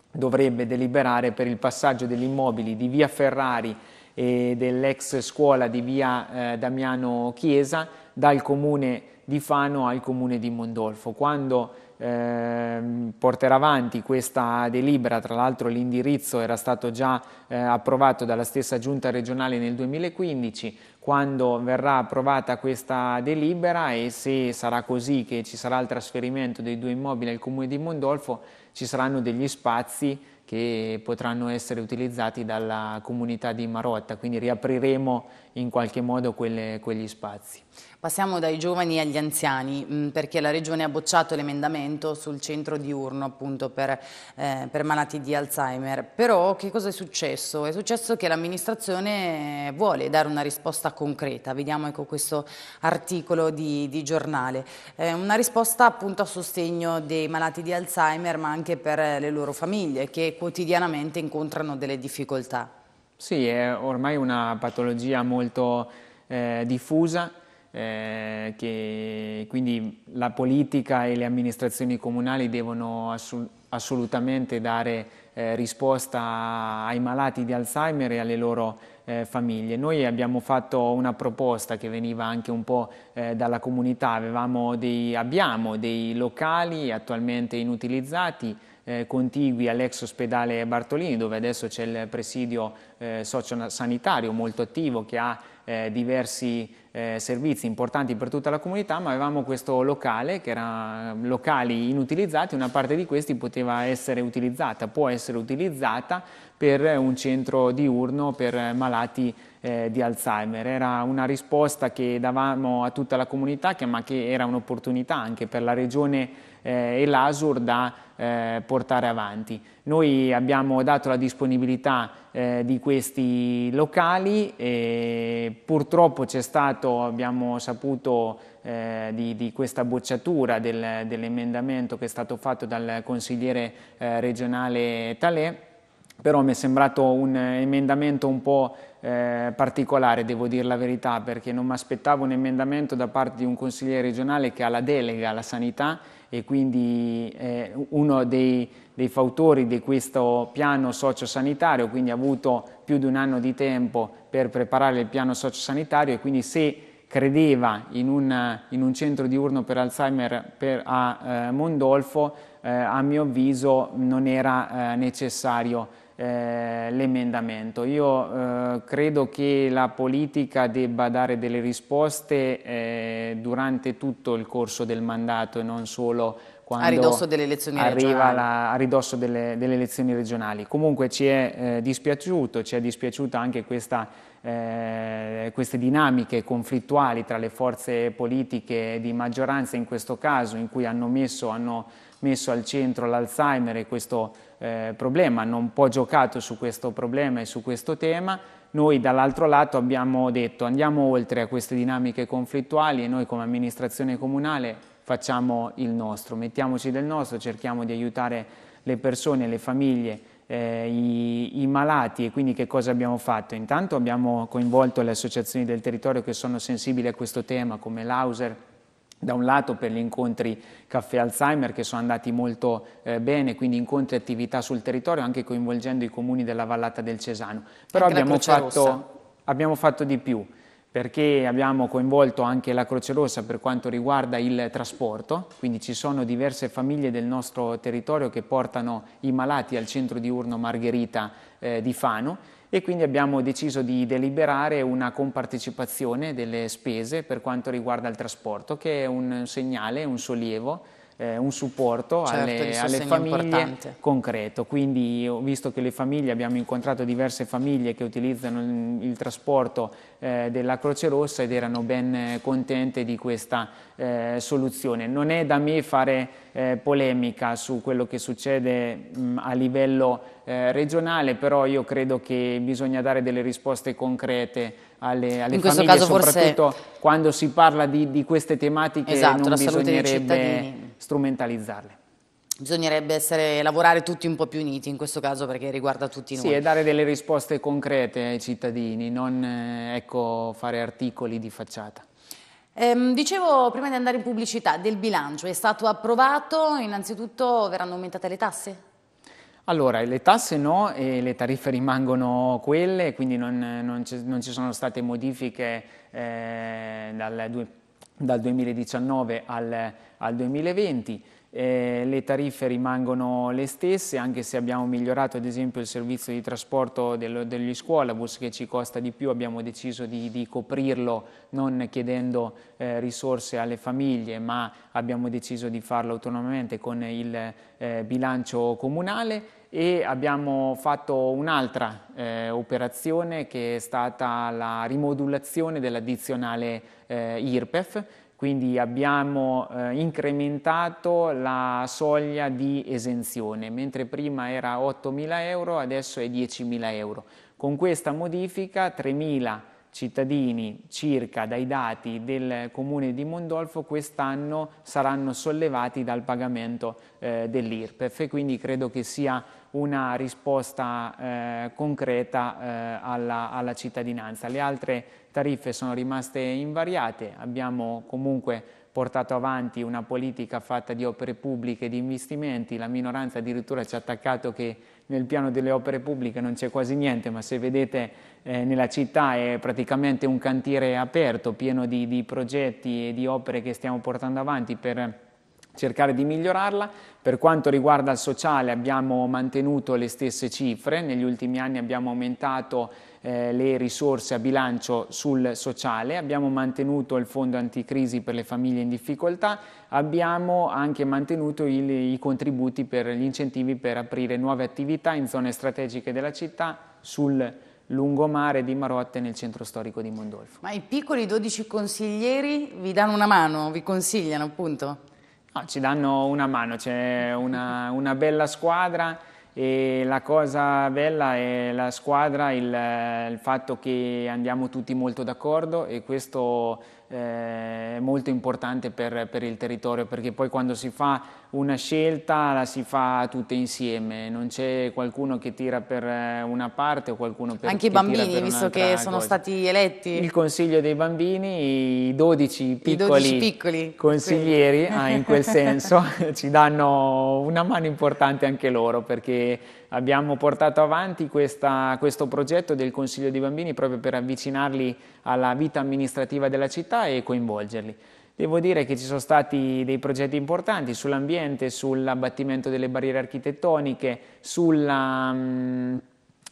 dovrebbe deliberare per il passaggio degli immobili di via Ferrari e dell'ex scuola di via eh, Damiano Chiesa dal comune di Fano al comune di Mondolfo. Quando Ehm, porterà avanti questa delibera, tra l'altro l'indirizzo era stato già eh, approvato dalla stessa giunta regionale nel 2015, quando verrà approvata questa delibera e se sarà così che ci sarà il trasferimento dei due immobili al comune di Mondolfo, ci saranno degli spazi che potranno essere utilizzati dalla comunità di Marotta, quindi riapriremo in qualche modo quelle, quegli spazi. Passiamo dai giovani agli anziani mm, perché la Regione ha bocciato l'emendamento sul centro diurno appunto per, eh, per, malati di Alzheimer, però che cosa è successo? È successo che l'amministrazione vuole dare una risposta concreta, vediamo ecco questo articolo di, di giornale, eh, una risposta appunto a sostegno dei malati di Alzheimer ma anche per le loro famiglie che quotidianamente incontrano delle difficoltà. Sì, è ormai una patologia molto eh, diffusa, eh, che quindi la politica e le amministrazioni comunali devono assu- assolutamente dare eh, risposta ai malati di Alzheimer e alle loro eh, famiglie. Noi abbiamo fatto una proposta che veniva anche un po' eh, dalla comunità, dei, abbiamo dei locali attualmente inutilizzati, eh, contigui all'ex ospedale Bartolini dove adesso c'è il presidio eh, sociosanitario molto attivo che ha eh, diversi eh, servizi importanti per tutta la comunità, ma avevamo questo locale che era eh, locali inutilizzati, una parte di questi poteva essere utilizzata, può essere utilizzata per un centro diurno per malati eh, di Alzheimer. Era una risposta che davamo a tutta la comunità, che, ma che era un'opportunità anche per la regione eh, e l'ASUR da eh, portare avanti. Noi abbiamo dato la disponibilità eh, di questi locali e purtroppo c'è stato, abbiamo saputo eh, di, di, questa bocciatura del, dell'emendamento che è stato fatto dal consigliere eh, regionale Talè, però mi è sembrato un emendamento un po' eh, particolare, devo dire la verità, perché non mi aspettavo un emendamento da parte di un consigliere regionale che ha la delega alla sanità e quindi eh, uno dei, dei, fautori di questo piano sociosanitario, quindi ha avuto più di un anno di tempo per preparare il piano sociosanitario e quindi se credeva in un, in un centro diurno per Alzheimer per, a eh, Mondolfo, eh, a mio avviso non era eh, necessario eh, l'emendamento. Io eh, credo che la politica debba dare delle risposte eh, durante tutto il corso del mandato e non solo quando a ridosso delle elezioni regionali. La, a ridosso delle, delle, elezioni regionali. Comunque ci è eh, dispiaciuto, ci è dispiaciuta anche questa, eh, queste dinamiche conflittuali tra le forze politiche di maggioranza in questo caso, in cui hanno messo, hanno messo al centro l'Alzheimer e questo eh, problema, non può giocato su questo problema e su questo tema, noi dall'altro lato abbiamo detto andiamo oltre a queste dinamiche conflittuali e noi come amministrazione comunale facciamo il nostro, mettiamoci del nostro, cerchiamo di aiutare le persone, le famiglie, eh, i, i, malati e quindi che cosa abbiamo fatto? Intanto abbiamo coinvolto le associazioni del territorio che sono sensibili a questo tema come l'Auser, da un lato per gli incontri Caffè Alzheimer che sono andati molto eh, bene, quindi incontri e attività sul territorio anche coinvolgendo i comuni della Vallata del Cesano. Però abbiamo fatto, abbiamo fatto di più perché abbiamo coinvolto anche la Croce Rossa per quanto riguarda il trasporto, quindi ci sono diverse famiglie del nostro territorio che portano i malati al centro diurno Margherita eh, di Fano e quindi abbiamo deciso di deliberare una compartecipazione delle spese per quanto riguarda il trasporto, che è un segnale, un sollievo eh, un supporto certo, alle, alle, famiglie importante. concreto. Quindi ho visto che le famiglie, abbiamo incontrato diverse famiglie che utilizzano il, trasporto eh, della Croce Rossa ed erano ben contente di questa eh, soluzione. Non è da me fare eh, polemica su quello che succede mh, mm, a livello eh, regionale, però io credo che bisogna dare delle risposte concrete alle, alle famiglie, caso soprattutto forse... quando si parla di, di queste tematiche esatto, non bisognerebbe strumentalizzarle. Bisognerebbe essere, lavorare tutti un po' più uniti in questo caso perché riguarda tutti noi. Sì, e dare delle risposte concrete ai cittadini, non eh, ecco, fare articoli di facciata. Ehm, dicevo prima di andare in pubblicità del bilancio, è stato approvato, innanzitutto verranno aumentate le tasse? Allora, le tasse no e le tariffe rimangono quelle, quindi non, non, non ci sono state modifiche eh, dal, dal, 2019 al, al 2020 eh, le tariffe rimangono le stesse, anche se abbiamo migliorato ad esempio il servizio di trasporto dello, degli scuolabus che ci costa di più, abbiamo deciso di, di coprirlo non chiedendo eh, risorse alle famiglie, ma abbiamo deciso di farlo autonomamente con il eh, bilancio comunale e abbiamo fatto un'altra eh, operazione che è stata la rimodulazione dell'addizionale eh, IRPEF quindi abbiamo eh, incrementato la soglia di esenzione, mentre prima era 8.000 euro, adesso è 10.000 euro. Con questa modifica 3.000 cittadini circa dai dati del comune di Mondolfo quest'anno saranno sollevati dal pagamento eh, dell'IRPEF e quindi credo che sia una risposta eh, concreta eh, alla, alla, cittadinanza. Le altre tariffe sono rimaste invariate, abbiamo comunque portato avanti una politica fatta di opere pubbliche e di investimenti, la minoranza addirittura ci ha attaccato che nel piano delle opere pubbliche non c'è quasi niente, ma se vedete eh, nella città è praticamente un cantiere aperto, pieno di, di progetti e di opere che stiamo portando avanti per cercare di migliorarla. Per quanto riguarda il sociale abbiamo mantenuto le stesse cifre, negli ultimi anni abbiamo aumentato eh, le risorse a bilancio sul sociale, abbiamo mantenuto il fondo anticrisi per le famiglie in difficoltà, abbiamo anche mantenuto il, i contributi per gli incentivi per aprire nuove attività in zone strategiche della città sul lungomare di Marotte nel centro storico di Mondolfo. Ma i piccoli 12 consiglieri vi danno una mano, vi consigliano appunto? No, ci danno una mano, c'è una, una, bella squadra e la cosa bella è la squadra, il, il fatto che andiamo tutti molto d'accordo e questo eh, molto importante per, per, il territorio perché poi quando si fa una scelta la si fa tutte insieme, non c'è qualcuno che tira per eh, una parte o qualcuno per Anche i bambini, visto che sono cosa. stati eletti. Il consiglio dei bambini, i 12 piccoli, I 12 piccoli consiglieri ah, in quel (laughs) senso (laughs) ci danno una mano importante anche loro perché abbiamo portato avanti questa, questo progetto del Consiglio dei Bambini proprio per avvicinarli alla vita amministrativa della città e coinvolgerli. Devo dire che ci sono stati dei progetti importanti sull'ambiente, sull'abbattimento delle barriere architettoniche, sulla, mm,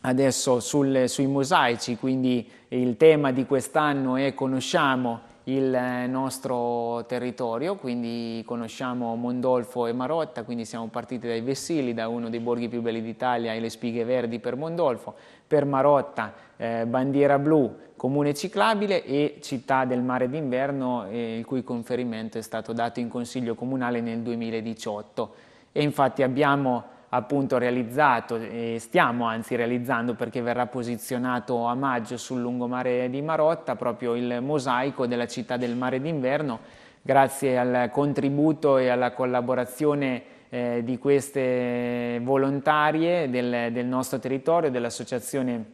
adesso sul, sui mosaici, quindi il tema di quest'anno è conosciamo il nostro territorio, quindi conosciamo Mondolfo e Marotta, quindi siamo partiti dai Vessili, da uno dei borghi più belli d'Italia e le spighe verdi per Mondolfo, per Marotta eh, bandiera blu, comune ciclabile e città del mare d'inverno eh, il cui conferimento è stato dato in consiglio comunale nel 2018 e infatti abbiamo appunto realizzato e stiamo anzi realizzando perché verrà posizionato a maggio sul lungomare di Marotta proprio il mosaico della città del mare d'inverno grazie al contributo e alla collaborazione eh, di queste volontarie del, del nostro territorio, dell'associazione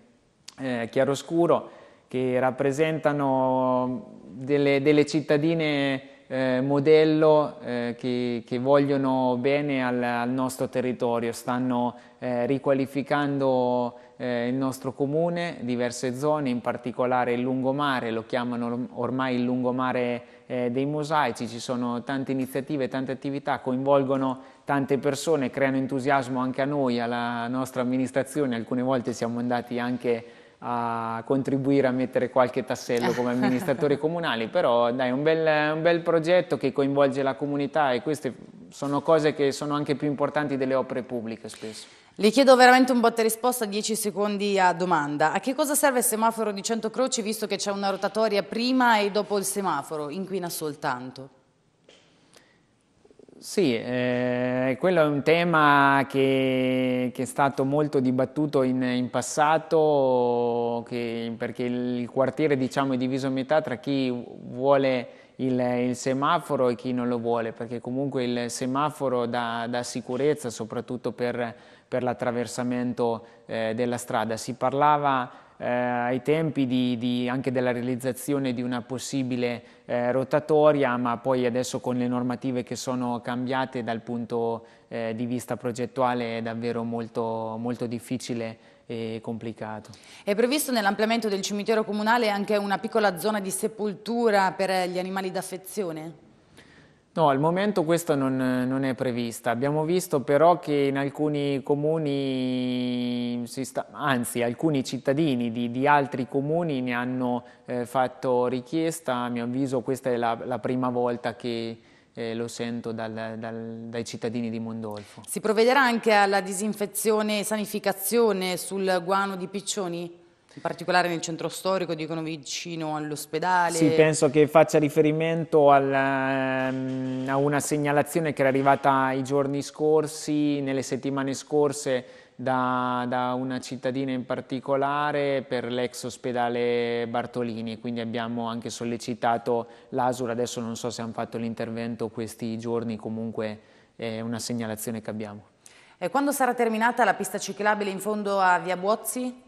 eh, Chiaroscuro che rappresentano delle, delle cittadine eh, modello eh, che, che, vogliono bene al, al nostro territorio, stanno eh, riqualificando eh, il nostro comune, diverse zone, in particolare il lungomare, lo chiamano ormai il lungomare eh, dei mosaici, ci sono tante iniziative, tante attività, coinvolgono tante persone, creano entusiasmo anche a noi, alla nostra amministrazione, alcune volte siamo andati anche a contribuire a mettere qualche tassello come amministratori (laughs) comunali, però dai, un bel, un bel progetto che coinvolge la comunità e queste sono cose che sono anche più importanti delle opere pubbliche spesso. Le chiedo veramente un botte risposta, 10 secondi a domanda. A che cosa serve il semaforo di 100 croci visto che c'è una rotatoria prima e dopo il semaforo? Inquina soltanto. Sì, eh, quello è un tema che, che, è stato molto dibattuto in, in passato, che, perché il quartiere diciamo, è diviso a metà tra chi vuole il, il, semaforo e chi non lo vuole, perché comunque il semaforo dà, dà sicurezza soprattutto per, per l'attraversamento eh, della strada. Si parlava eh, ai tempi di, di, anche della realizzazione di una possibile eh, rotatoria, ma poi adesso con le normative che sono cambiate dal punto eh, di vista progettuale è davvero molto, molto difficile e complicato. È previsto nell'ampliamento del cimitero comunale anche una piccola zona di sepoltura per gli animali d'affezione? No, al momento questo non, non, è prevista. Abbiamo visto però che in alcuni comuni, sta, anzi alcuni cittadini di, di, altri comuni ne hanno eh, fatto richiesta. A mio avviso questa è la, la prima volta che, eh, lo sento dal, dal, dai cittadini di Mondolfo. Si provvederà anche alla disinfezione e sanificazione sul guano di Piccioni? in particolare nel centro storico, dicono vicino all'ospedale. Sì, penso che faccia riferimento al, ehm, a una segnalazione che era arrivata i giorni scorsi, nelle settimane scorse, da, da una cittadina in particolare per l'ex ospedale Bartolini, quindi abbiamo anche sollecitato l'ASUR, adesso non so se hanno fatto l'intervento questi giorni, comunque è una segnalazione che abbiamo. E quando sarà terminata la pista ciclabile in fondo a Via Buozzi?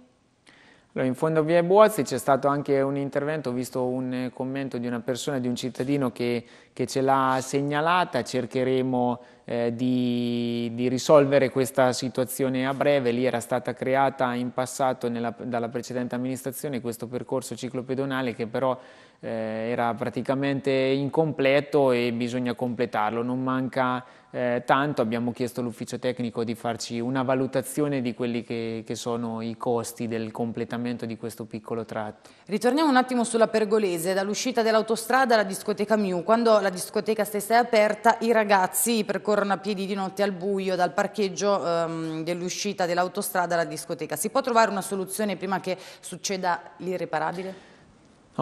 in fondo a Via Buozzi c'è stato anche un intervento, ho visto un eh, commento di una persona, di un cittadino che, che ce l'ha segnalata, cercheremo eh, di, di, risolvere questa situazione a breve, lì era stata creata in passato nella, dalla precedente amministrazione questo percorso ciclopedonale che però eh, era praticamente incompleto e bisogna completarlo, non manca eh, tanto, abbiamo chiesto all'ufficio tecnico di farci una valutazione di quelli che, che, sono i costi del completamento di questo piccolo tratto. Ritorniamo un attimo sulla Pergolese, dall'uscita dell'autostrada alla discoteca Miu, quando la discoteca stessa è aperta i ragazzi percorrono a piedi di notte al buio dal parcheggio ehm, dell'uscita dell'autostrada alla discoteca, si può trovare una soluzione prima che succeda l'irreparabile?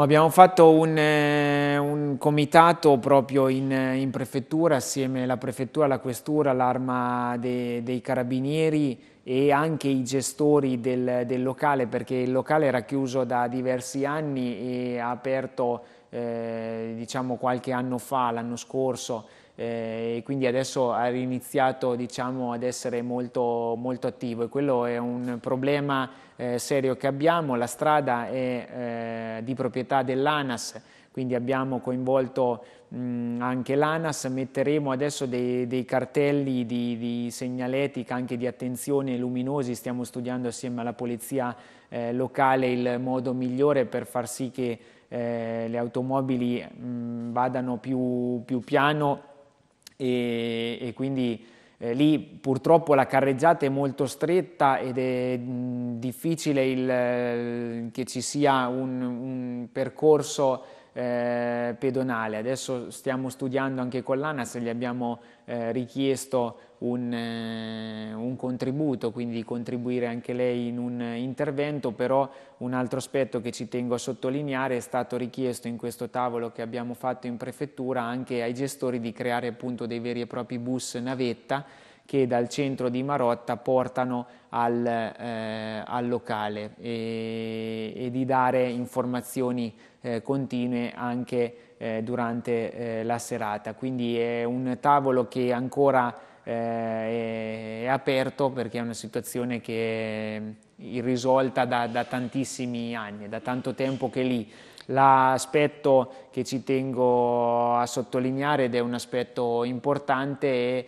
abbiamo fatto un, eh, un, comitato proprio in, eh, in prefettura, assieme alla prefettura, alla questura, all'arma de, dei carabinieri e anche i gestori del, del, locale, perché il locale era chiuso da diversi anni e ha aperto eh, diciamo qualche anno fa, l'anno scorso, eh, e quindi adesso ha iniziato diciamo, ad essere molto, molto, attivo e quello è un problema eh, serio che abbiamo. La strada è eh, di proprietà dell'ANAS, quindi abbiamo coinvolto mh, anche l'ANAS, metteremo adesso dei, dei cartelli di, di, segnaletica, anche di attenzione luminosi, stiamo studiando assieme alla polizia eh, locale il modo migliore per far sì che eh, le automobili mh, vadano più, più piano e, e quindi eh, lì purtroppo la carreggiata è molto stretta ed è mh, difficile il, eh, che ci sia un, un percorso eh, pedonale. Adesso stiamo studiando anche con l'ANAS, gli abbiamo eh, richiesto un, eh, un, contributo, quindi di contribuire anche lei in un intervento, però un altro aspetto che ci tengo a sottolineare è stato richiesto in questo tavolo che abbiamo fatto in prefettura anche ai gestori di creare appunto dei veri e propri bus navetta che dal centro di Marotta portano al, eh, al locale e, e di dare informazioni eh, continue anche eh, durante eh, la serata. Quindi è un tavolo che ancora eh, è aperto perché è una situazione che è irrisolta da, da tantissimi anni, da tanto tempo che è lì. L'aspetto che ci tengo a sottolineare ed è un aspetto importante è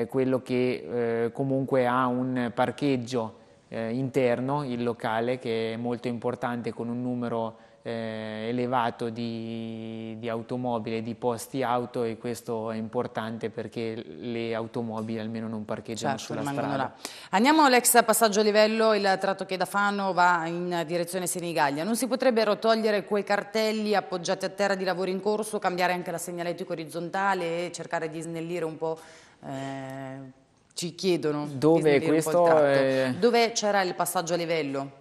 eh, quello che eh, comunque ha un parcheggio eh, interno, il locale, che è molto importante con un numero eh, elevato di, di automobili, di posti auto e questo è importante perché le automobili almeno non parcheggiano certo, sulla strada. Là. Andiamo all'ex passaggio a livello, il tratto che da Fano va in direzione Senigallia. Non si potrebbero togliere quei cartelli appoggiati a terra di lavori in corso, cambiare anche la segnaletica orizzontale e cercare di snellire un po'... Eh, ci chiedono dove, questo, eh... dove c'era il passaggio a livello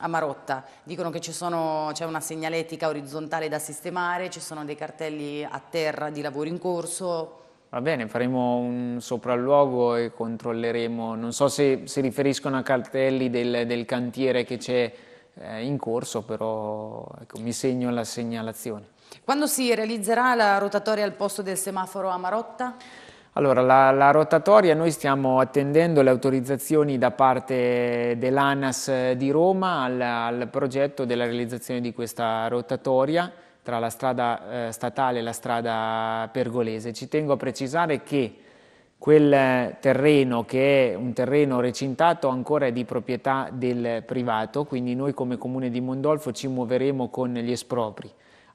a Marotta. Dicono che c'è una segnaletica orizzontale da sistemare, ci sono dei cartelli a terra di lavoro in corso. Va bene, faremo un sopralluogo e controlleremo, non so se si riferiscono a cartelli del, del cantiere che c'è eh, in corso, però ecco, mi segno la segnalazione. Quando si realizzerà la rotatoria al posto del semaforo a Marotta? Allora, la, la, rotatoria, noi stiamo attendendo le autorizzazioni da parte dell'ANAS di Roma al, al progetto della realizzazione di questa rotatoria tra la strada eh, statale e la strada pergolese. Ci tengo a precisare che quel terreno, che è un terreno recintato, ancora è di proprietà del privato, quindi noi come Comune di Mondolfo ci muoveremo con gli espropri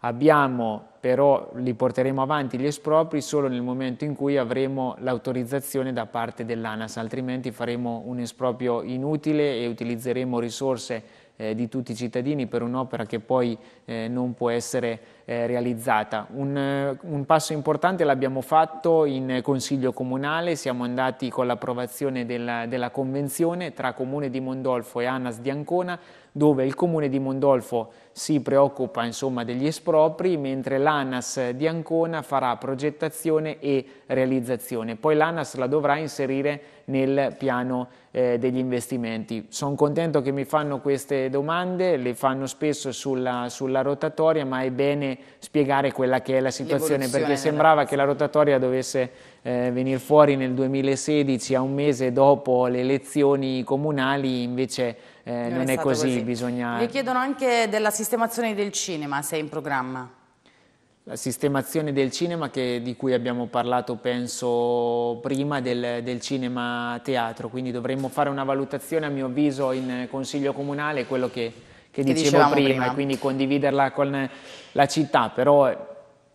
abbiamo però li porteremo avanti gli espropri solo nel momento in cui avremo l'autorizzazione da parte dell'ANAS, altrimenti faremo un esproprio inutile e utilizzeremo risorse eh, di tutti i cittadini per un'opera che poi eh, non può essere eh, realizzata. Un, eh, un, passo importante l'abbiamo fatto in Consiglio Comunale, siamo andati con l'approvazione della, della, convenzione tra Comune di Mondolfo e ANAS di Ancona, dove il Comune di Mondolfo si preoccupa insomma, degli espropri, mentre l'ANAS di Ancona farà progettazione e realizzazione. Poi l'ANAS la dovrà inserire nel piano eh, degli investimenti. Sono contento che mi fanno queste domande, le fanno spesso sulla, sulla rotatoria, ma è bene spiegare quella che è la situazione, perché sembrava che la rotatoria dovesse eh, venire fuori nel 2016, a un mese dopo le elezioni comunali, invece eh, non, non, è, è così, così, bisogna... Vi chiedono anche della sistemazione del cinema, se è in programma. La sistemazione del cinema che, di cui abbiamo parlato penso prima del, del, cinema teatro, quindi dovremmo fare una valutazione a mio avviso in consiglio comunale, quello che, che, che dicevo prima, prima, e quindi condividerla con la città, però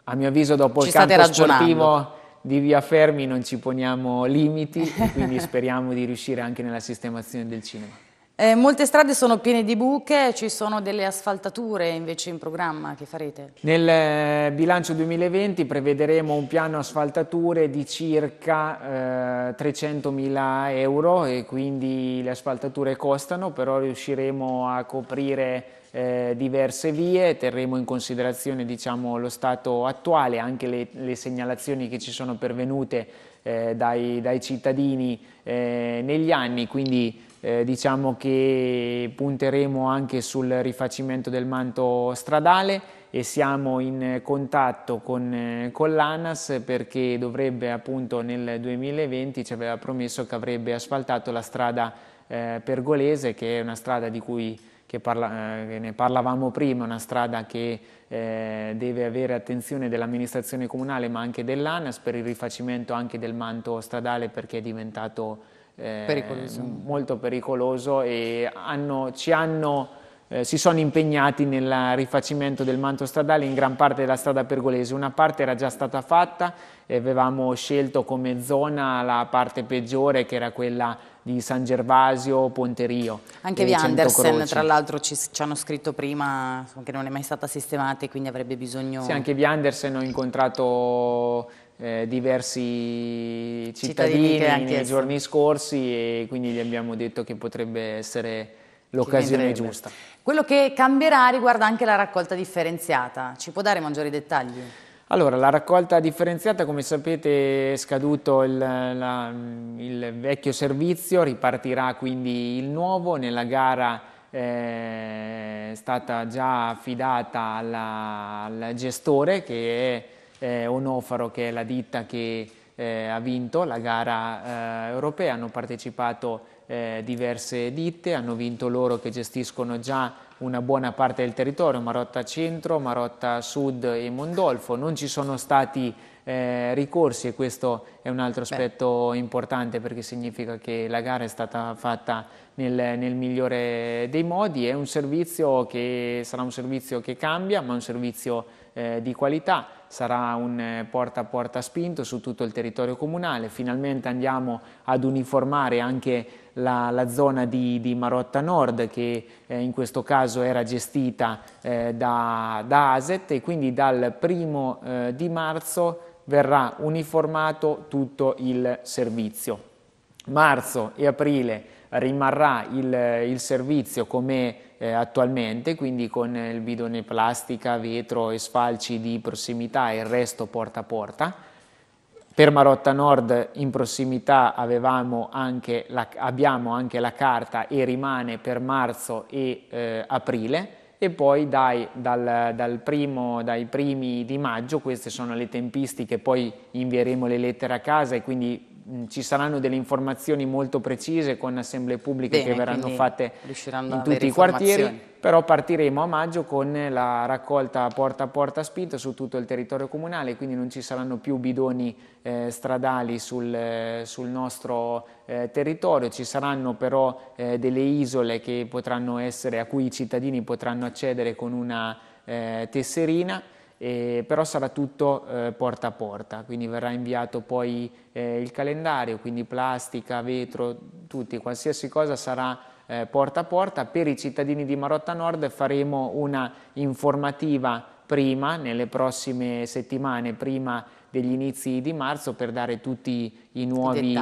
a mio avviso dopo ci il campo sportivo di Via Fermi non ci poniamo limiti, quindi speriamo di riuscire anche nella sistemazione del cinema. Eh, molte strade sono piene di buche, ci sono delle asfaltature invece in programma che farete? Nel eh, bilancio 2020 prevederemo un piano asfaltature di circa eh, 300.000 euro e quindi le asfaltature costano, però riusciremo a coprire eh, diverse vie, terremo in considerazione diciamo, lo stato attuale, anche le, le, segnalazioni che ci sono pervenute eh, dai, dai, cittadini eh, negli anni, quindi eh, diciamo che punteremo anche sul rifacimento del manto stradale e siamo in contatto con, eh, con l'ANAS perché dovrebbe appunto nel 2020 ci aveva promesso che avrebbe asfaltato la strada eh, pergolese che è una strada di cui Parla, eh, ne parlavamo prima, una strada che eh, deve avere attenzione dell'amministrazione comunale ma anche dell'ANAS per il rifacimento anche del manto stradale perché è diventato eh, pericoloso. molto pericoloso e hanno, ci hanno... Eh, si sono impegnati nel rifacimento del manto stradale in gran parte della strada pergolese. Una parte era già stata fatta e avevamo scelto come zona la parte peggiore che era quella di San Gervasio, Ponterio. Anche via Andersen, Croce. tra l'altro, ci, ci, hanno scritto prima che non è mai stata sistemata e quindi avrebbe bisogno... Sì, anche via Andersen ho incontrato eh, diversi cittadini, cittadini nei giorni scorsi e quindi gli abbiamo detto che potrebbe essere l'occasione giusta. Quello che cambierà riguarda anche la raccolta differenziata, ci può dare maggiori dettagli? Allora, la raccolta differenziata, come sapete, è scaduto il, la, il vecchio servizio, ripartirà quindi il nuovo. Nella gara eh, è stata già affidata alla, al gestore che è eh, Onofaro, che è la ditta che eh, ha vinto la gara eh, europea, hanno partecipato eh, diverse ditte, hanno vinto loro che gestiscono già una buona parte del territorio, Marotta Centro, Marotta Sud e Mondolfo, non ci sono stati eh, ricorsi e questo è un altro aspetto Beh. importante perché significa che la gara è stata fatta nel, nel, migliore dei modi, è un servizio che sarà un servizio che cambia, ma un servizio eh, di qualità, sarà un eh, porta a porta spinto su tutto il territorio comunale, finalmente andiamo ad uniformare anche la, la zona di, di, Marotta Nord che eh, in questo caso era gestita eh, da, da, ASET e quindi dal primo eh, di marzo verrà uniformato tutto il servizio. Marzo e aprile rimarrà il, il servizio come eh, attualmente, quindi con il bidone plastica, vetro e sfalci di prossimità e il resto porta a porta. Per Marotta Nord in prossimità anche la, abbiamo anche la carta e rimane per marzo e eh, aprile e poi dai, dal, dal primo, dai primi di maggio, queste sono le tempistiche, poi invieremo le lettere a casa e quindi Mm, ci saranno delle informazioni molto precise con assemblee pubbliche Bene, che verranno fatte in tutti i quartieri, però partiremo a maggio con la raccolta porta a porta spinta su tutto il territorio comunale, quindi non ci saranno più bidoni eh, stradali sul, eh, sul nostro eh, territorio, ci saranno però eh, delle isole essere, a cui i cittadini potranno accedere con una eh, tesserina eh, però sarà tutto eh, porta a porta, quindi verrà inviato poi eh, il calendario, quindi plastica, vetro, tutti, qualsiasi cosa sarà eh, porta a porta. Per i cittadini di Marotta Nord faremo una informativa prima, nelle prossime settimane, prima degli inizi di marzo per dare tutti i nuovi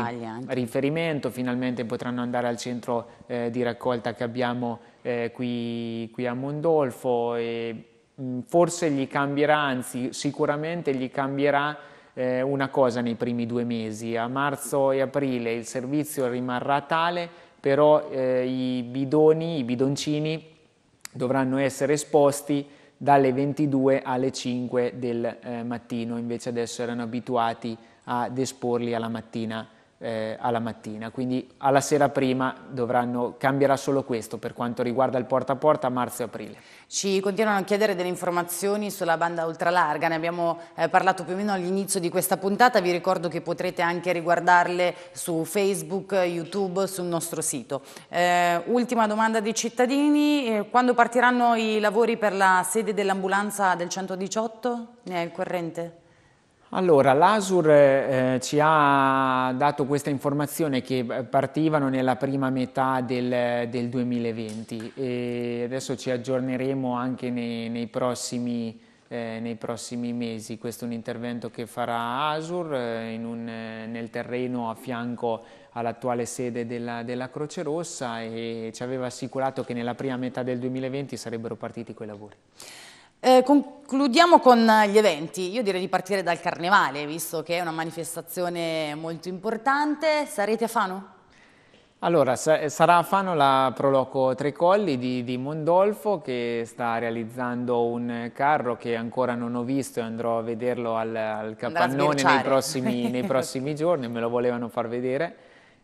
riferimenti, finalmente potranno andare al centro eh, di raccolta che abbiamo eh, qui, qui, a Mondolfo e Mm, forse gli cambierà, anzi sicuramente gli cambierà eh, una cosa nei primi due mesi. A marzo e aprile il servizio rimarrà tale, però eh, i bidoni, i bidoncini dovranno essere esposti dalle 22 alle 5 del eh, mattino, invece adesso erano abituati ad esporli alla mattina eh, alla mattina, quindi alla sera prima dovranno, cambierà solo questo per quanto riguarda il porta a porta marzo-aprile. Ci continuano a chiedere delle informazioni sulla banda ultralarga, ne abbiamo eh, parlato più o meno all'inizio di questa puntata, vi ricordo che potrete anche riguardarle su Facebook, YouTube, sul nostro sito. Eh, ultima domanda dei cittadini, eh, quando partiranno i lavori per la sede dell'ambulanza del 118? Ne è il corrente? Allora, l'ASUR eh, eh, ci ha dato questa informazione che eh, partivano nella prima metà del, eh, del 2020 e adesso ci aggiorneremo anche nei, nei, prossimi, eh, nei, prossimi, mesi. Questo è un intervento che farà ASUR eh, un, nel terreno a fianco all'attuale sede della, della Croce Rossa e ci aveva assicurato che nella prima metà del 2020 sarebbero partiti quei lavori. Eh, concludiamo con eh, gli eventi, io direi di partire dal Carnevale, visto che è una manifestazione molto importante, sarete a Fano? Allora, sarà a Fano la Proloco Tre Colli di, di, Mondolfo che sta realizzando un carro che ancora non ho visto e andrò a vederlo al, al capannone nei prossimi, nei (laughs) prossimi giorni, me lo volevano far vedere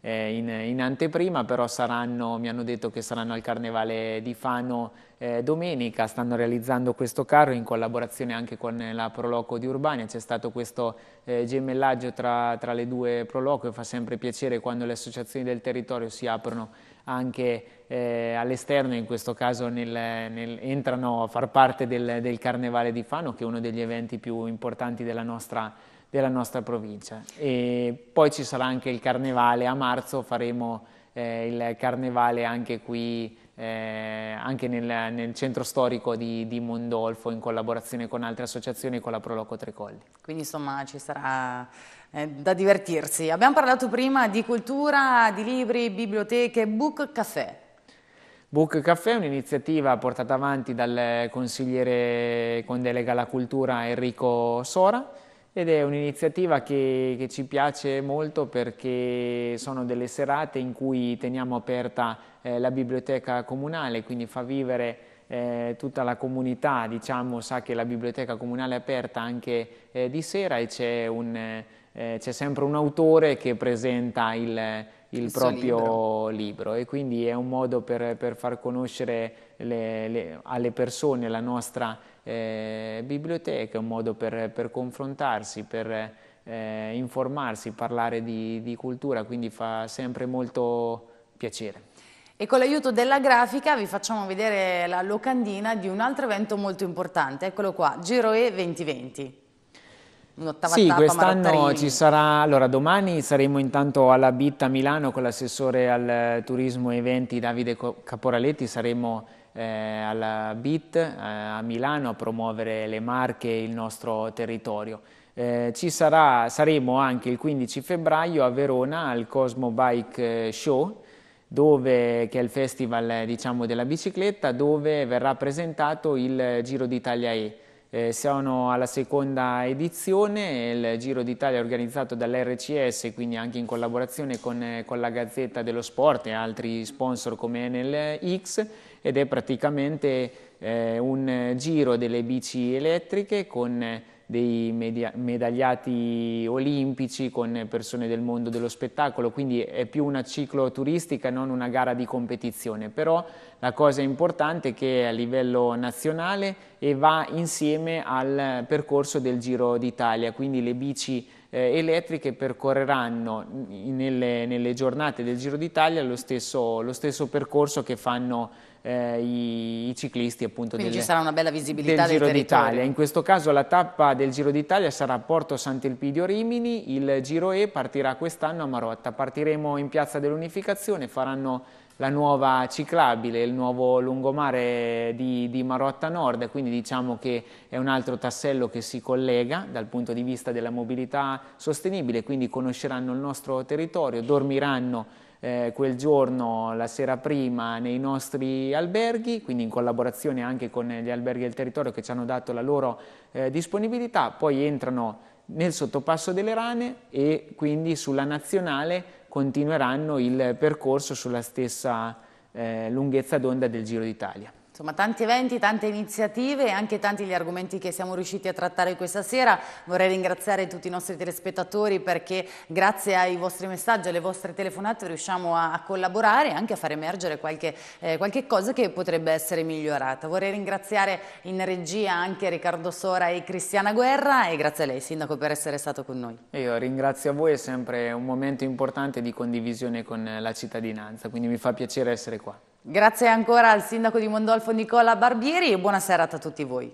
eh, in, in, anteprima, però saranno, mi hanno detto che saranno al Carnevale di Fano eh, domenica, stanno realizzando questo carro in collaborazione anche con la Proloco di Urbania, c'è stato questo eh, gemellaggio tra, tra, le due Proloco e fa sempre piacere quando le associazioni del territorio si aprono anche eh, all'esterno, in questo caso nel, nel, entrano a far parte del, del Carnevale di Fano che è uno degli eventi più importanti della nostra città della nostra provincia. E poi ci sarà anche il carnevale, a marzo faremo eh, il carnevale anche qui, eh, anche nel, nel, centro storico di, di, Mondolfo in collaborazione con altre associazioni e con la Proloco Trecolli. Quindi insomma ci sarà eh, da divertirsi. Abbiamo parlato prima di cultura, di libri, biblioteche, book caffè. Book Café è un'iniziativa portata avanti dal consigliere con delega alla cultura Enrico Sora ed è un'iniziativa che, che, ci piace molto perché sono delle serate in cui teniamo aperta eh, la biblioteca comunale, quindi fa vivere eh, tutta la comunità, diciamo, sa che la biblioteca comunale è aperta anche eh, di sera e c'è eh, sempre un autore che presenta il, il, proprio libro. libro. e quindi è un modo per, per far conoscere le, le, alle persone la nostra eh, biblioteca, è un modo per, per confrontarsi, per eh, informarsi, parlare di, di cultura, quindi fa sempre molto piacere. E con l'aiuto della grafica vi facciamo vedere la locandina di un altro evento molto importante, eccolo qua, Giroe 2020 sì, quest'anno ci sarà, allora domani saremo intanto alla BIT a Milano con l'assessore al turismo e eventi Davide Caporaletti, saremo eh, alla BIT eh, a Milano a promuovere le marche e il nostro territorio. Eh, ci sarà, saremo anche il 15 febbraio a Verona al Cosmo Bike eh, Show, dove, che è il festival diciamo, della bicicletta, dove verrà presentato il Giro d'Italia E eh, siamo alla seconda edizione, il Giro d'Italia è organizzato dall'RCS, quindi anche in collaborazione con, con la Gazzetta dello Sport e altri sponsor come Enel X ed è praticamente eh, un giro delle bici elettriche con dei media- medagliati olimpici con persone del mondo dello spettacolo, quindi è più una cicloturistica, non una gara di competizione, però la cosa importante è che è a livello nazionale e va insieme al percorso del Giro d'Italia, quindi le bici eh, elettriche percorreranno nelle, nelle, giornate del Giro d'Italia lo stesso, lo stesso percorso che fanno eh, i, i, ciclisti appunto Quindi delle, ci sarà una bella visibilità del, del Giro d'Italia. In questo caso la tappa del Giro d'Italia sarà a Porto Sant'Elpidio Rimini, il Giro E partirà quest'anno a Marotta. Partiremo in Piazza dell'Unificazione, faranno la nuova ciclabile, il nuovo lungomare di, di, Marotta Nord, quindi diciamo che è un altro tassello che si collega dal punto di vista della mobilità sostenibile, quindi conosceranno il nostro territorio, dormiranno eh, quel giorno, la sera prima, nei nostri alberghi, quindi in collaborazione anche con gli alberghi del territorio che ci hanno dato la loro eh, disponibilità, poi entrano nel sottopasso delle rane e quindi sulla nazionale continueranno il percorso sulla stessa eh, lunghezza d'onda del Giro d'Italia. Insomma, tanti eventi, tante iniziative e anche tanti gli argomenti che siamo riusciti a trattare questa sera. Vorrei ringraziare tutti i nostri telespettatori perché grazie ai vostri messaggi, e alle vostre telefonate riusciamo a, collaborare e anche a far emergere qualche, eh, qualche cosa che potrebbe essere migliorata. Vorrei ringraziare in regia anche Riccardo Sora e Cristiana Guerra e grazie a lei Sindaco per essere stato con noi. Io ringrazio a voi, è sempre un momento importante di condivisione con la cittadinanza, quindi mi fa piacere essere qua. Grazie ancora al sindaco di Mondolfo Nicola Barbieri e buona serata a tutti voi.